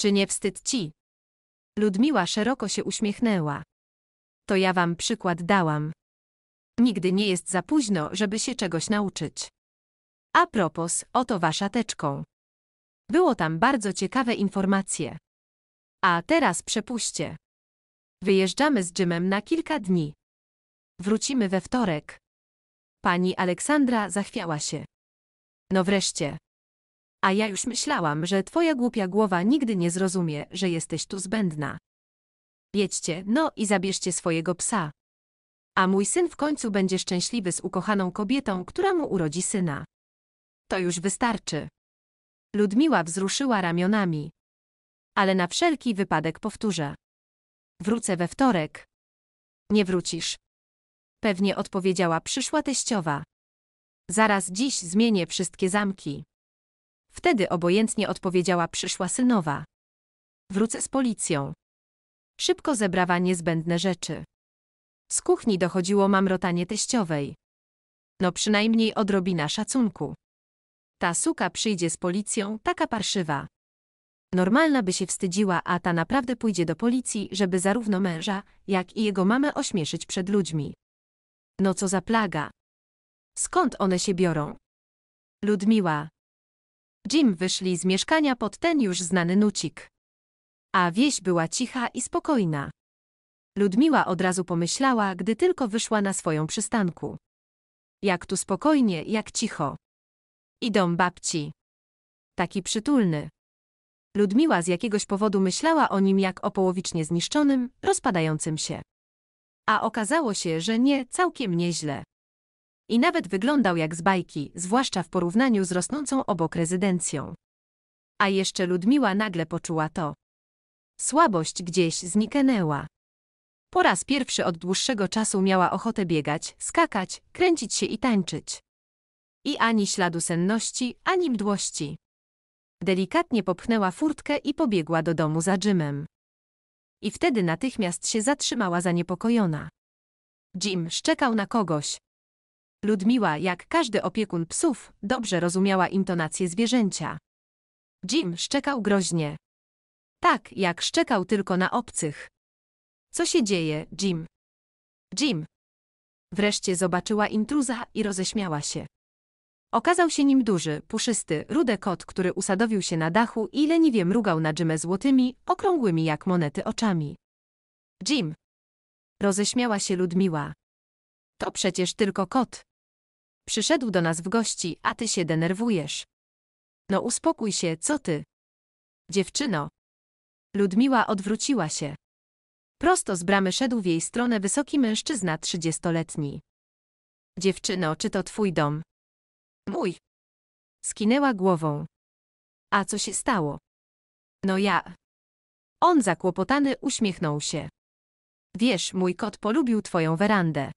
Czy nie wstyd ci? Ludmiła szeroko się uśmiechnęła. To ja wam przykład dałam. Nigdy nie jest za późno, żeby się czegoś nauczyć. A propos, oto wasza teczką. Było tam bardzo ciekawe informacje. A teraz przepuśćcie. Wyjeżdżamy z Jimem na kilka dni. Wrócimy we wtorek. Pani Aleksandra zachwiała się. No wreszcie. A ja już myślałam, że twoja głupia głowa nigdy nie zrozumie, że jesteś tu zbędna. Jedźcie, no i zabierzcie swojego psa a mój syn w końcu będzie szczęśliwy z ukochaną kobietą, która mu urodzi syna. To już wystarczy. Ludmiła wzruszyła ramionami. Ale na wszelki wypadek powtórzę. Wrócę we wtorek. Nie wrócisz. Pewnie odpowiedziała przyszła teściowa. Zaraz dziś zmienię wszystkie zamki. Wtedy obojętnie odpowiedziała przyszła synowa. Wrócę z policją. Szybko zebrała niezbędne rzeczy. Z kuchni dochodziło mamrotanie teściowej. No przynajmniej odrobina szacunku. Ta suka przyjdzie z policją, taka parszywa. Normalna by się wstydziła, a ta naprawdę pójdzie do policji, żeby zarówno męża, jak i jego mamę ośmieszyć przed ludźmi. No co za plaga. Skąd one się biorą? Ludmiła. Jim wyszli z mieszkania pod ten już znany nucik. A wieś była cicha i spokojna. Ludmiła od razu pomyślała, gdy tylko wyszła na swoją przystanku. Jak tu spokojnie, jak cicho. I dom babci. Taki przytulny. Ludmiła z jakiegoś powodu myślała o nim jak o połowicznie zniszczonym, rozpadającym się. A okazało się, że nie, całkiem nieźle. I nawet wyglądał jak z bajki, zwłaszcza w porównaniu z rosnącą obok rezydencją. A jeszcze Ludmiła nagle poczuła to. Słabość gdzieś zniknęła. Po raz pierwszy od dłuższego czasu miała ochotę biegać, skakać, kręcić się i tańczyć. I ani śladu senności, ani mdłości. Delikatnie popchnęła furtkę i pobiegła do domu za Jimem. I wtedy natychmiast się zatrzymała zaniepokojona. Jim szczekał na kogoś. Ludmiła, jak każdy opiekun psów, dobrze rozumiała intonację zwierzęcia. Jim szczekał groźnie. Tak, jak szczekał tylko na obcych. Co się dzieje, Jim? Jim. Wreszcie zobaczyła intruza i roześmiała się. Okazał się nim duży, puszysty, rude kot, który usadowił się na dachu i leniwie mrugał na Jimę złotymi, okrągłymi jak monety oczami. Jim. Roześmiała się Ludmiła. To przecież tylko kot. Przyszedł do nas w gości, a ty się denerwujesz. No uspokój się, co ty? Dziewczyno. Ludmiła odwróciła się. Prosto z bramy szedł w jej stronę wysoki mężczyzna trzydziestoletni. Dziewczyno, czy to twój dom? Mój. Skinęła głową. A co się stało? No ja. On zakłopotany uśmiechnął się. Wiesz, mój kot polubił twoją werandę.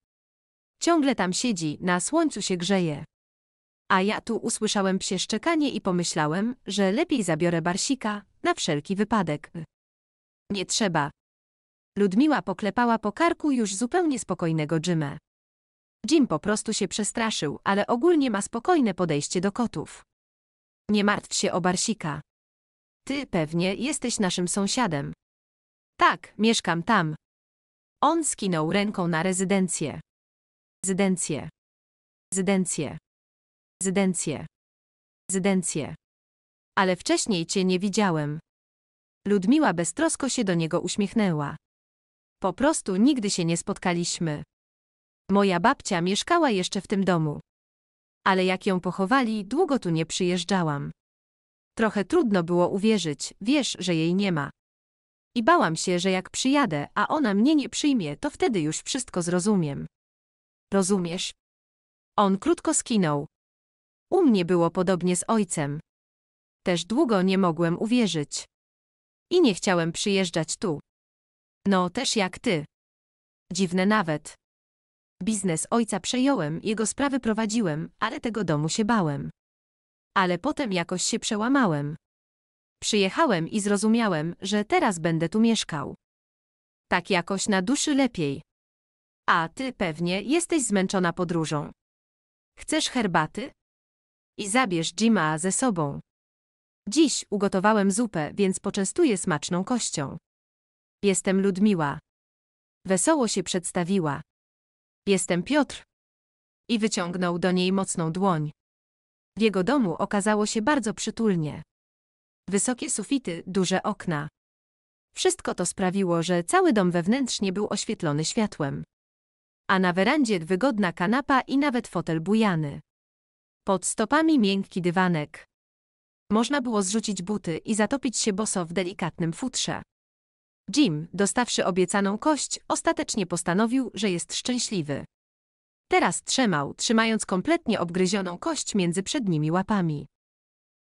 Ciągle tam siedzi, na słońcu się grzeje. A ja tu usłyszałem psie szczekanie i pomyślałem, że lepiej zabiorę Barsika, na wszelki wypadek. Nie trzeba, Ludmiła poklepała po karku już zupełnie spokojnego Jima. Jim po prostu się przestraszył, ale ogólnie ma spokojne podejście do kotów. Nie martw się o Barsika. Ty pewnie jesteś naszym sąsiadem. Tak, mieszkam tam. On skinął ręką na rezydencję. Rezydencję. Rezydencję. Rezydencję. Rezydencję. Ale wcześniej cię nie widziałem. Ludmiła beztrosko się do niego uśmiechnęła. Po prostu nigdy się nie spotkaliśmy. Moja babcia mieszkała jeszcze w tym domu. Ale jak ją pochowali, długo tu nie przyjeżdżałam. Trochę trudno było uwierzyć, wiesz, że jej nie ma. I bałam się, że jak przyjadę, a ona mnie nie przyjmie, to wtedy już wszystko zrozumiem. Rozumiesz? On krótko skinął. U mnie było podobnie z ojcem. Też długo nie mogłem uwierzyć. I nie chciałem przyjeżdżać tu. No też jak ty. Dziwne nawet. Biznes ojca przejąłem, jego sprawy prowadziłem, ale tego domu się bałem. Ale potem jakoś się przełamałem. Przyjechałem i zrozumiałem, że teraz będę tu mieszkał. Tak jakoś na duszy lepiej. A ty pewnie jesteś zmęczona podróżą. Chcesz herbaty? I zabierz Jima ze sobą. Dziś ugotowałem zupę, więc poczęstuję smaczną kością. Jestem Ludmiła. Wesoło się przedstawiła. Jestem Piotr. I wyciągnął do niej mocną dłoń. W jego domu okazało się bardzo przytulnie. Wysokie sufity, duże okna. Wszystko to sprawiło, że cały dom wewnętrznie był oświetlony światłem. A na werandzie wygodna kanapa i nawet fotel bujany. Pod stopami miękki dywanek. Można było zrzucić buty i zatopić się boso w delikatnym futrze. Jim, dostawszy obiecaną kość, ostatecznie postanowił, że jest szczęśliwy. Teraz trzemał, trzymając kompletnie obgryzioną kość między przednimi łapami.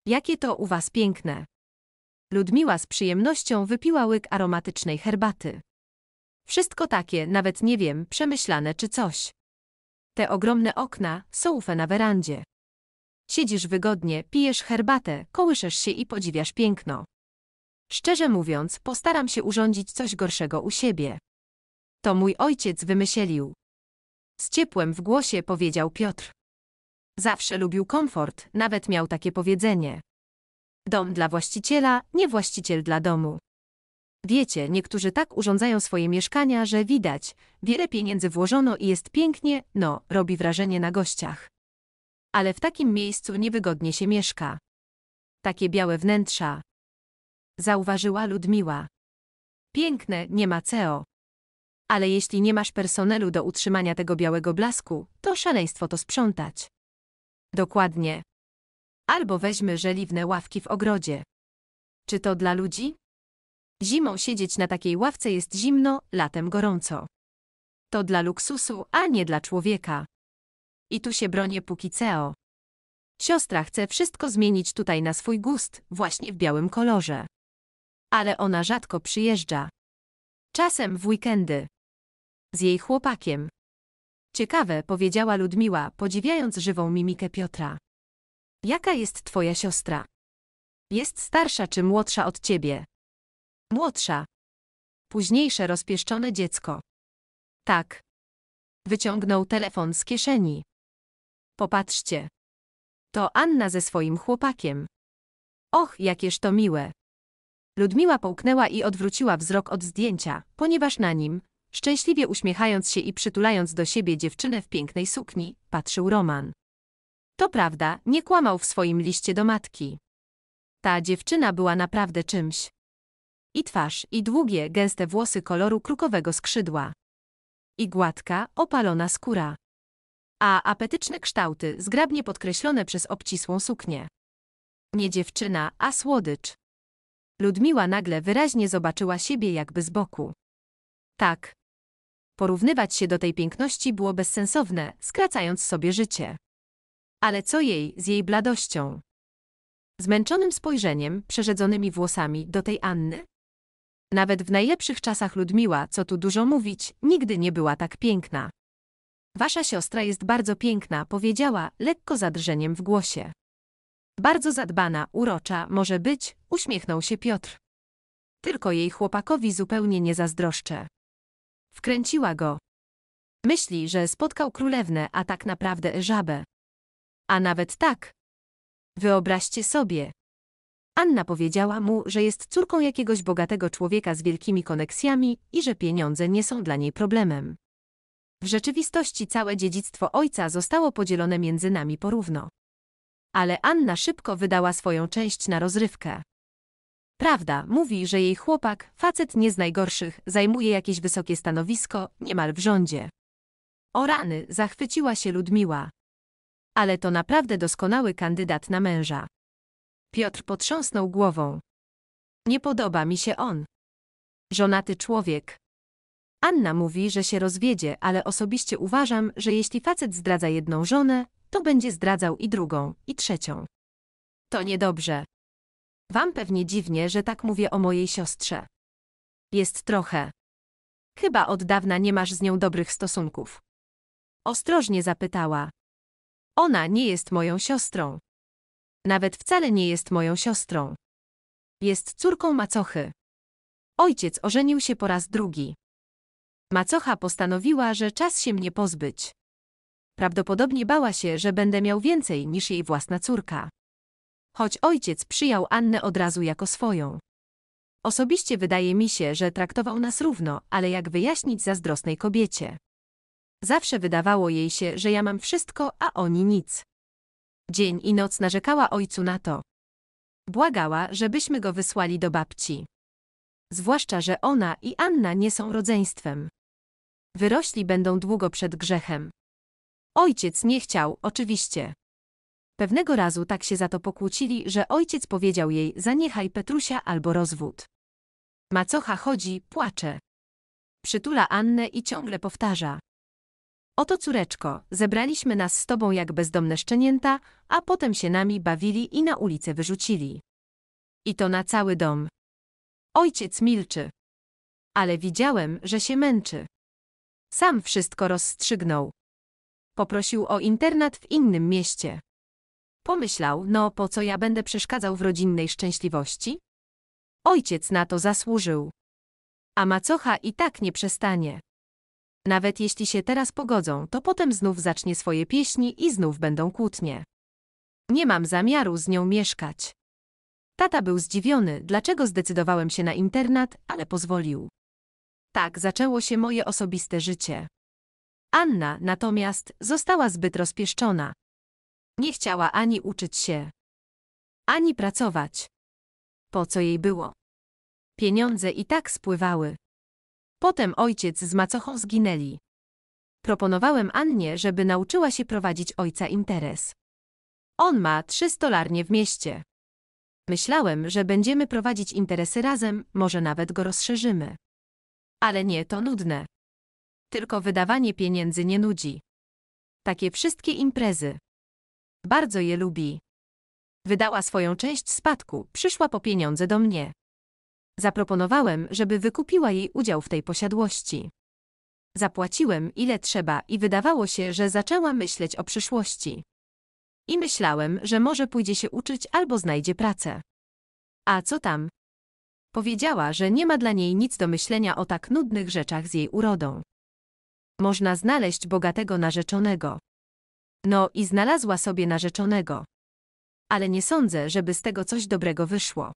Jakie to u was piękne! Ludmiła z przyjemnością wypiła łyk aromatycznej herbaty. Wszystko takie, nawet nie wiem, przemyślane czy coś. Te ogromne okna, soufę na werandzie. Siedzisz wygodnie, pijesz herbatę, kołyszesz się i podziwiasz piękno. Szczerze mówiąc, postaram się urządzić coś gorszego u siebie. To mój ojciec wymyślił. Z ciepłem w głosie powiedział Piotr. Zawsze lubił komfort, nawet miał takie powiedzenie. Dom dla właściciela, nie właściciel dla domu. Wiecie, niektórzy tak urządzają swoje mieszkania, że widać, wiele pieniędzy włożono i jest pięknie, no, robi wrażenie na gościach. Ale w takim miejscu niewygodnie się mieszka. Takie białe wnętrza, zauważyła Ludmiła. Piękne, nie ma CEO. Ale jeśli nie masz personelu do utrzymania tego białego blasku, to szaleństwo to sprzątać. Dokładnie. Albo weźmy żeliwne ławki w ogrodzie. Czy to dla ludzi? Zimą siedzieć na takiej ławce jest zimno, latem gorąco. To dla luksusu, a nie dla człowieka. I tu się bronię póki CEO. Siostra chce wszystko zmienić tutaj na swój gust, właśnie w białym kolorze. Ale ona rzadko przyjeżdża. Czasem w weekendy. Z jej chłopakiem. Ciekawe, powiedziała Ludmiła, podziwiając żywą mimikę Piotra. Jaka jest twoja siostra? Jest starsza czy młodsza od ciebie? Młodsza. Późniejsze rozpieszczone dziecko. Tak. Wyciągnął telefon z kieszeni. Popatrzcie. To Anna ze swoim chłopakiem. Och, jakież to miłe. Ludmiła połknęła i odwróciła wzrok od zdjęcia, ponieważ na nim, szczęśliwie uśmiechając się i przytulając do siebie dziewczynę w pięknej sukni, patrzył Roman. To prawda, nie kłamał w swoim liście do matki. Ta dziewczyna była naprawdę czymś. I twarz, i długie, gęste włosy koloru krukowego skrzydła. I gładka, opalona skóra. A apetyczne kształty, zgrabnie podkreślone przez obcisłą suknię. Nie dziewczyna, a słodycz. Ludmiła nagle wyraźnie zobaczyła siebie jakby z boku. Tak. Porównywać się do tej piękności było bezsensowne, skracając sobie życie. Ale co jej z jej bladością? Zmęczonym spojrzeniem, przerzedzonymi włosami do tej Anny? Nawet w najlepszych czasach Ludmiła, co tu dużo mówić, nigdy nie była tak piękna. Wasza siostra jest bardzo piękna, powiedziała, lekko zadrżeniem w głosie. Bardzo zadbana, urocza może być, uśmiechnął się Piotr. Tylko jej chłopakowi zupełnie nie zazdroszczę. Wkręciła go. Myśli, że spotkał królewnę, a tak naprawdę żabę. A nawet tak. Wyobraźcie sobie. Anna powiedziała mu, że jest córką jakiegoś bogatego człowieka z wielkimi koneksjami i że pieniądze nie są dla niej problemem. W rzeczywistości całe dziedzictwo ojca zostało podzielone między nami porówno ale Anna szybko wydała swoją część na rozrywkę. Prawda, mówi, że jej chłopak, facet nie z najgorszych, zajmuje jakieś wysokie stanowisko, niemal w rządzie. O rany, zachwyciła się Ludmiła. Ale to naprawdę doskonały kandydat na męża. Piotr potrząsnął głową. Nie podoba mi się on. Żonaty człowiek. Anna mówi, że się rozwiedzie, ale osobiście uważam, że jeśli facet zdradza jedną żonę, to będzie zdradzał i drugą, i trzecią. To niedobrze. Wam pewnie dziwnie, że tak mówię o mojej siostrze. Jest trochę. Chyba od dawna nie masz z nią dobrych stosunków. Ostrożnie zapytała. Ona nie jest moją siostrą. Nawet wcale nie jest moją siostrą. Jest córką macochy. Ojciec ożenił się po raz drugi. Macocha postanowiła, że czas się mnie pozbyć. Prawdopodobnie bała się, że będę miał więcej niż jej własna córka. Choć ojciec przyjął Annę od razu jako swoją. Osobiście wydaje mi się, że traktował nas równo, ale jak wyjaśnić zazdrosnej kobiecie? Zawsze wydawało jej się, że ja mam wszystko, a oni nic. Dzień i noc narzekała ojcu na to. Błagała, żebyśmy go wysłali do babci. Zwłaszcza, że ona i Anna nie są rodzeństwem. Wyrośli będą długo przed grzechem. Ojciec nie chciał, oczywiście. Pewnego razu tak się za to pokłócili, że ojciec powiedział jej: Zaniechaj Petrusia albo rozwód. Macocha chodzi, płacze. Przytula Annę i ciągle powtarza: Oto córeczko, zebraliśmy nas z tobą jak bezdomne szczenięta, a potem się nami bawili i na ulicę wyrzucili. I to na cały dom. Ojciec milczy. Ale widziałem, że się męczy. Sam wszystko rozstrzygnął. Poprosił o internat w innym mieście. Pomyślał, no po co ja będę przeszkadzał w rodzinnej szczęśliwości? Ojciec na to zasłużył. A macocha i tak nie przestanie. Nawet jeśli się teraz pogodzą, to potem znów zacznie swoje pieśni i znów będą kłótnie. Nie mam zamiaru z nią mieszkać. Tata był zdziwiony, dlaczego zdecydowałem się na internat, ale pozwolił. Tak zaczęło się moje osobiste życie. Anna natomiast została zbyt rozpieszczona. Nie chciała ani uczyć się, ani pracować. Po co jej było? Pieniądze i tak spływały. Potem ojciec z macochą zginęli. Proponowałem Annie, żeby nauczyła się prowadzić ojca interes. On ma trzy stolarnie w mieście. Myślałem, że będziemy prowadzić interesy razem, może nawet go rozszerzymy. Ale nie, to nudne tylko wydawanie pieniędzy nie nudzi. Takie wszystkie imprezy. Bardzo je lubi. Wydała swoją część spadku, przyszła po pieniądze do mnie. Zaproponowałem, żeby wykupiła jej udział w tej posiadłości. Zapłaciłem ile trzeba i wydawało się, że zaczęła myśleć o przyszłości. I myślałem, że może pójdzie się uczyć albo znajdzie pracę. A co tam? Powiedziała, że nie ma dla niej nic do myślenia o tak nudnych rzeczach z jej urodą. Można znaleźć bogatego narzeczonego. No i znalazła sobie narzeczonego. Ale nie sądzę, żeby z tego coś dobrego wyszło.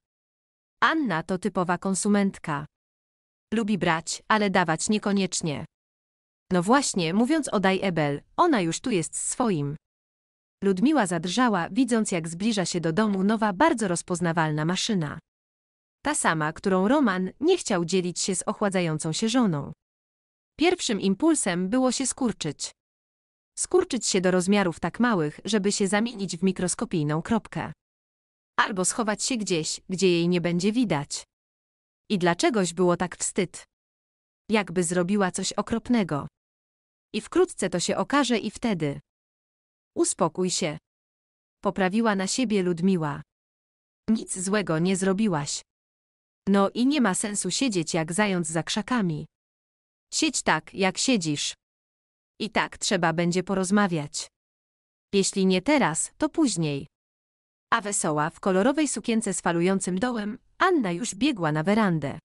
Anna to typowa konsumentka. Lubi brać, ale dawać niekoniecznie. No właśnie, mówiąc o Daj Ebel, ona już tu jest swoim. Ludmiła zadrżała, widząc jak zbliża się do domu nowa, bardzo rozpoznawalna maszyna. Ta sama, którą Roman nie chciał dzielić się z ochładzającą się żoną. Pierwszym impulsem było się skurczyć. Skurczyć się do rozmiarów tak małych, żeby się zamienić w mikroskopijną kropkę. Albo schować się gdzieś, gdzie jej nie będzie widać. I dlaczegoś było tak wstyd. Jakby zrobiła coś okropnego. I wkrótce to się okaże i wtedy. Uspokój się. Poprawiła na siebie Ludmiła. Nic złego nie zrobiłaś. No i nie ma sensu siedzieć jak zając za krzakami. Siedź tak, jak siedzisz. I tak trzeba będzie porozmawiać. Jeśli nie teraz, to później. A wesoła, w kolorowej sukience z falującym dołem, Anna już biegła na werandę.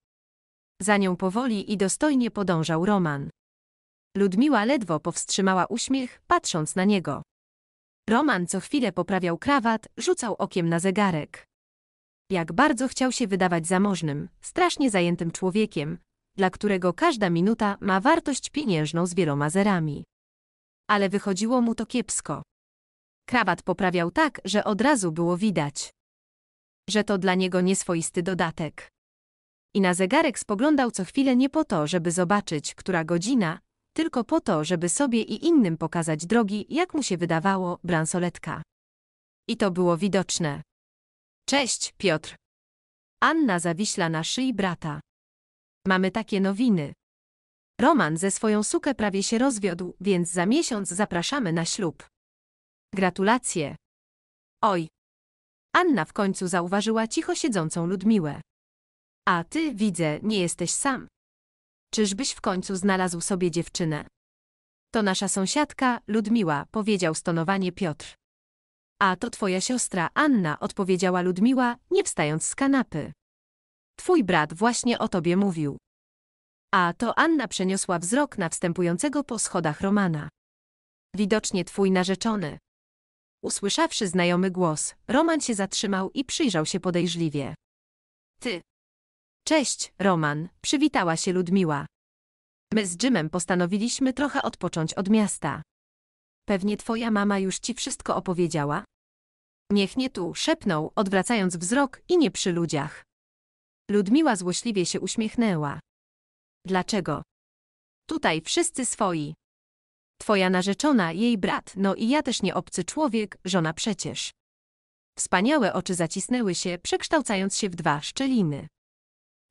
Za nią powoli i dostojnie podążał Roman. Ludmiła ledwo powstrzymała uśmiech, patrząc na niego. Roman co chwilę poprawiał krawat, rzucał okiem na zegarek. Jak bardzo chciał się wydawać zamożnym, strasznie zajętym człowiekiem, dla którego każda minuta ma wartość pieniężną z wieloma zerami. Ale wychodziło mu to kiepsko. Krawat poprawiał tak, że od razu było widać, że to dla niego nieswoisty dodatek. I na zegarek spoglądał co chwilę nie po to, żeby zobaczyć, która godzina, tylko po to, żeby sobie i innym pokazać drogi, jak mu się wydawało, bransoletka. I to było widoczne. Cześć, Piotr. Anna zawiśla na szyi brata. Mamy takie nowiny. Roman ze swoją sukę prawie się rozwiodł, więc za miesiąc zapraszamy na ślub. Gratulacje. Oj. Anna w końcu zauważyła cicho siedzącą Ludmiłę. A ty, widzę, nie jesteś sam. Czyżbyś w końcu znalazł sobie dziewczynę? To nasza sąsiadka, Ludmiła, powiedział stonowanie Piotr. A to twoja siostra, Anna, odpowiedziała Ludmiła, nie wstając z kanapy. Twój brat właśnie o tobie mówił. A to Anna przeniosła wzrok na wstępującego po schodach Romana. Widocznie twój narzeczony. Usłyszawszy znajomy głos, Roman się zatrzymał i przyjrzał się podejrzliwie. Ty. Cześć, Roman, przywitała się Ludmiła. My z Jimem postanowiliśmy trochę odpocząć od miasta. Pewnie twoja mama już ci wszystko opowiedziała? Niech nie tu, szepnął, odwracając wzrok i nie przy ludziach. Ludmiła złośliwie się uśmiechnęła. Dlaczego? Tutaj wszyscy swoi. Twoja narzeczona, jej brat, no i ja też nie obcy człowiek, żona przecież. Wspaniałe oczy zacisnęły się, przekształcając się w dwa szczeliny.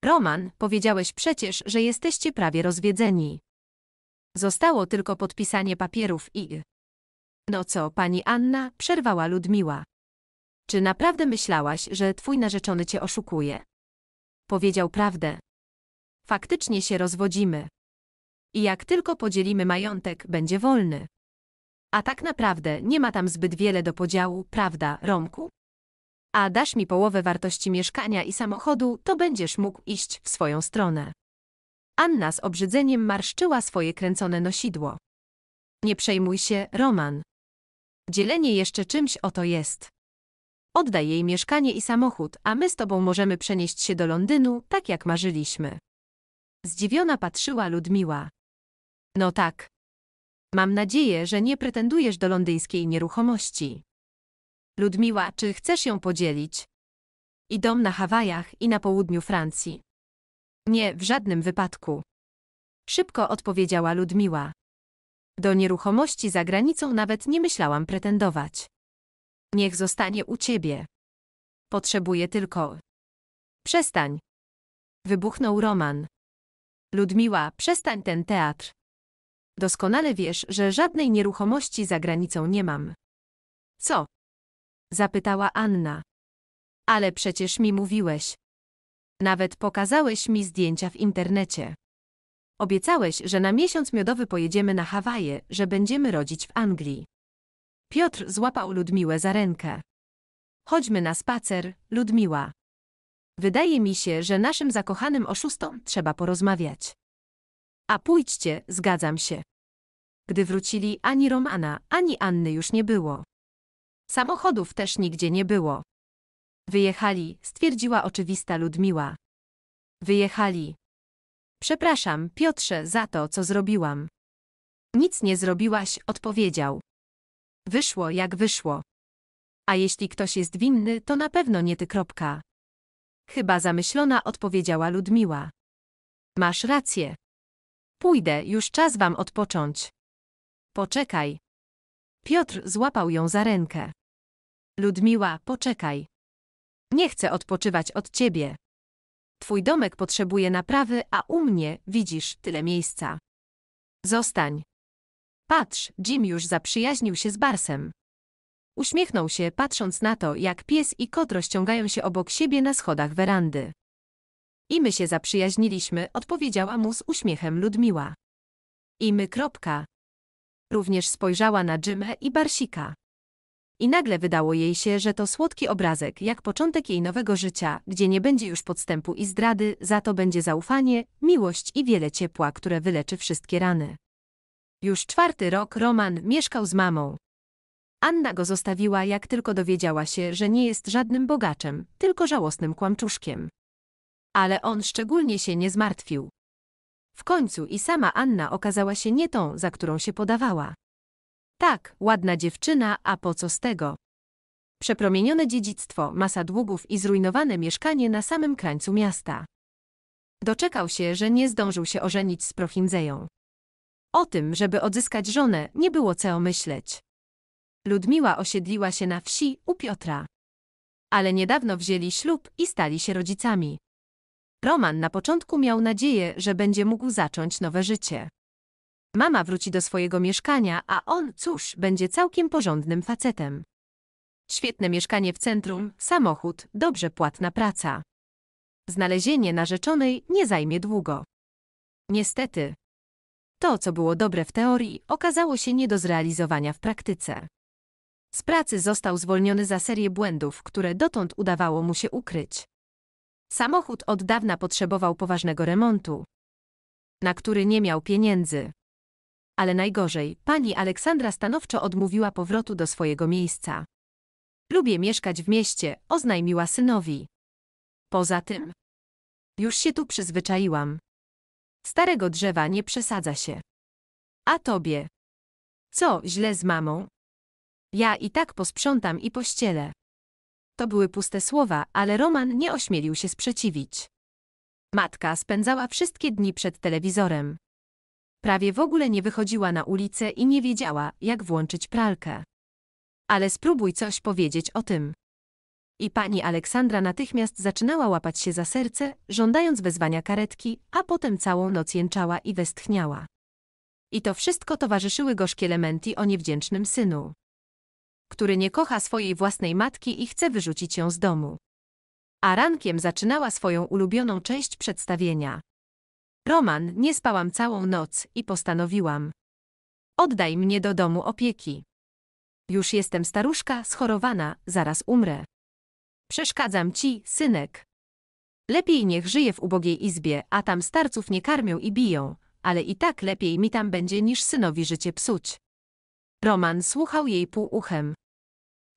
Roman, powiedziałeś przecież, że jesteście prawie rozwiedzeni. Zostało tylko podpisanie papierów i... No co, pani Anna, przerwała Ludmiła. Czy naprawdę myślałaś, że twój narzeczony cię oszukuje? Powiedział prawdę. Faktycznie się rozwodzimy. I jak tylko podzielimy majątek, będzie wolny. A tak naprawdę nie ma tam zbyt wiele do podziału, prawda, Romku? A dasz mi połowę wartości mieszkania i samochodu, to będziesz mógł iść w swoją stronę. Anna z obrzydzeniem marszczyła swoje kręcone nosidło. Nie przejmuj się, Roman. Dzielenie jeszcze czymś oto jest. Oddaj jej mieszkanie i samochód, a my z tobą możemy przenieść się do Londynu, tak jak marzyliśmy. Zdziwiona patrzyła Ludmiła. No tak. Mam nadzieję, że nie pretendujesz do londyńskiej nieruchomości. Ludmiła, czy chcesz ją podzielić? I dom na Hawajach i na południu Francji. Nie, w żadnym wypadku. Szybko odpowiedziała Ludmiła. Do nieruchomości za granicą nawet nie myślałam pretendować. Niech zostanie u ciebie. Potrzebuję tylko. Przestań. Wybuchnął Roman. Ludmiła, przestań ten teatr. Doskonale wiesz, że żadnej nieruchomości za granicą nie mam. Co? Zapytała Anna. Ale przecież mi mówiłeś. Nawet pokazałeś mi zdjęcia w internecie. Obiecałeś, że na miesiąc miodowy pojedziemy na Hawaje, że będziemy rodzić w Anglii. Piotr złapał Ludmiłę za rękę. Chodźmy na spacer, Ludmiła. Wydaje mi się, że naszym zakochanym oszustom trzeba porozmawiać. A pójdźcie, zgadzam się. Gdy wrócili, ani Romana, ani Anny już nie było. Samochodów też nigdzie nie było. Wyjechali, stwierdziła oczywista Ludmiła. Wyjechali. Przepraszam, Piotrze, za to, co zrobiłam. Nic nie zrobiłaś, odpowiedział. Wyszło jak wyszło. A jeśli ktoś jest winny, to na pewno nie ty kropka. Chyba zamyślona odpowiedziała Ludmiła. Masz rację. Pójdę, już czas wam odpocząć. Poczekaj. Piotr złapał ją za rękę. Ludmiła, poczekaj. Nie chcę odpoczywać od ciebie. Twój domek potrzebuje naprawy, a u mnie, widzisz, tyle miejsca. Zostań. Patrz, Jim już zaprzyjaźnił się z Barsem. Uśmiechnął się, patrząc na to, jak pies i kot rozciągają się obok siebie na schodach werandy. I my się zaprzyjaźniliśmy, odpowiedziała mu z uśmiechem Ludmiła. I my kropka. Również spojrzała na Jimę i Barsika. I nagle wydało jej się, że to słodki obrazek, jak początek jej nowego życia, gdzie nie będzie już podstępu i zdrady, za to będzie zaufanie, miłość i wiele ciepła, które wyleczy wszystkie rany. Już czwarty rok Roman mieszkał z mamą. Anna go zostawiła, jak tylko dowiedziała się, że nie jest żadnym bogaczem, tylko żałosnym kłamczuszkiem. Ale on szczególnie się nie zmartwił. W końcu i sama Anna okazała się nie tą, za którą się podawała. Tak, ładna dziewczyna, a po co z tego? Przepromienione dziedzictwo, masa długów i zrujnowane mieszkanie na samym krańcu miasta. Doczekał się, że nie zdążył się ożenić z Profinzeją. O tym, żeby odzyskać żonę, nie było co myśleć. Ludmiła osiedliła się na wsi u Piotra. Ale niedawno wzięli ślub i stali się rodzicami. Roman na początku miał nadzieję, że będzie mógł zacząć nowe życie. Mama wróci do swojego mieszkania, a on, cóż, będzie całkiem porządnym facetem. Świetne mieszkanie w centrum, samochód, dobrze płatna praca. Znalezienie narzeczonej nie zajmie długo. Niestety, to, co było dobre w teorii, okazało się nie do zrealizowania w praktyce. Z pracy został zwolniony za serię błędów, które dotąd udawało mu się ukryć. Samochód od dawna potrzebował poważnego remontu, na który nie miał pieniędzy. Ale najgorzej, pani Aleksandra stanowczo odmówiła powrotu do swojego miejsca. Lubię mieszkać w mieście, oznajmiła synowi. Poza tym, już się tu przyzwyczaiłam. Starego drzewa nie przesadza się. A tobie? Co, źle z mamą? Ja i tak posprzątam i pościelę. To były puste słowa, ale Roman nie ośmielił się sprzeciwić. Matka spędzała wszystkie dni przed telewizorem. Prawie w ogóle nie wychodziła na ulicę i nie wiedziała, jak włączyć pralkę. Ale spróbuj coś powiedzieć o tym. I pani Aleksandra natychmiast zaczynała łapać się za serce, żądając wezwania karetki, a potem całą noc jęczała i westchniała. I to wszystko towarzyszyły gorzkie elementy o niewdzięcznym synu, który nie kocha swojej własnej matki i chce wyrzucić ją z domu. A rankiem zaczynała swoją ulubioną część przedstawienia. Roman, nie spałam całą noc i postanowiłam. Oddaj mnie do domu opieki. Już jestem staruszka, schorowana, zaraz umrę. Przeszkadzam ci, synek. Lepiej niech żyje w ubogiej izbie, a tam starców nie karmią i biją, ale i tak lepiej mi tam będzie niż synowi życie psuć. Roman słuchał jej pół uchem.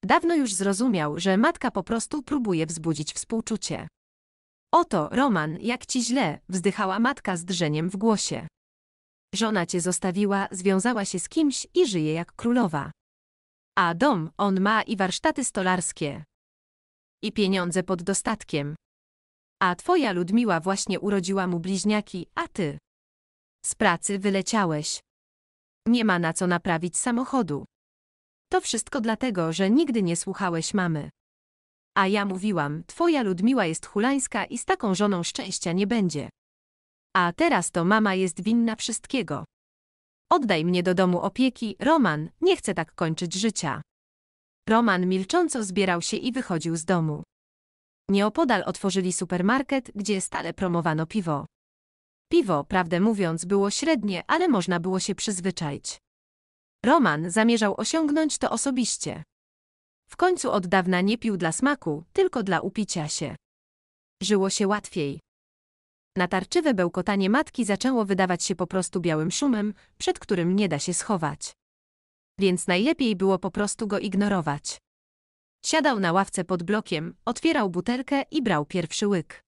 Dawno już zrozumiał, że matka po prostu próbuje wzbudzić współczucie. Oto, Roman, jak ci źle, wzdychała matka z drżeniem w głosie. Żona cię zostawiła, związała się z kimś i żyje jak królowa. A dom on ma i warsztaty stolarskie, i pieniądze pod dostatkiem. A twoja Ludmiła właśnie urodziła mu bliźniaki, a ty. Z pracy wyleciałeś. Nie ma na co naprawić samochodu. To wszystko dlatego, że nigdy nie słuchałeś mamy. A ja mówiłam, twoja Ludmiła jest hulańska i z taką żoną szczęścia nie będzie. A teraz to mama jest winna wszystkiego. Oddaj mnie do domu opieki, Roman, nie chcę tak kończyć życia. Roman milcząco zbierał się i wychodził z domu. Nieopodal otworzyli supermarket, gdzie stale promowano piwo. Piwo, prawdę mówiąc, było średnie, ale można było się przyzwyczaić. Roman zamierzał osiągnąć to osobiście. W końcu od dawna nie pił dla smaku, tylko dla upicia się. Żyło się łatwiej. Natarczywe bełkotanie matki zaczęło wydawać się po prostu białym szumem, przed którym nie da się schować więc najlepiej było po prostu go ignorować. Siadał na ławce pod blokiem, otwierał butelkę i brał pierwszy łyk.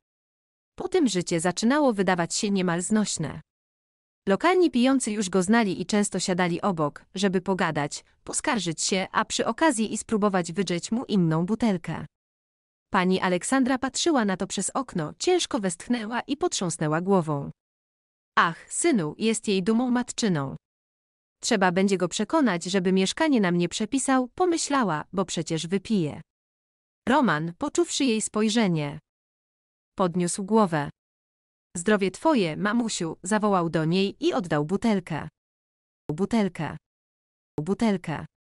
Po tym życie zaczynało wydawać się niemal znośne. Lokalni pijący już go znali i często siadali obok, żeby pogadać, poskarżyć się, a przy okazji i spróbować wydrzeć mu inną butelkę. Pani Aleksandra patrzyła na to przez okno, ciężko westchnęła i potrząsnęła głową. Ach, synu, jest jej dumą matczyną. Trzeba będzie go przekonać, żeby mieszkanie nam nie przepisał, pomyślała, bo przecież wypije. Roman, poczuwszy jej spojrzenie, podniósł głowę. Zdrowie twoje, mamusiu, zawołał do niej i oddał butelkę. Butelkę. Butelkę.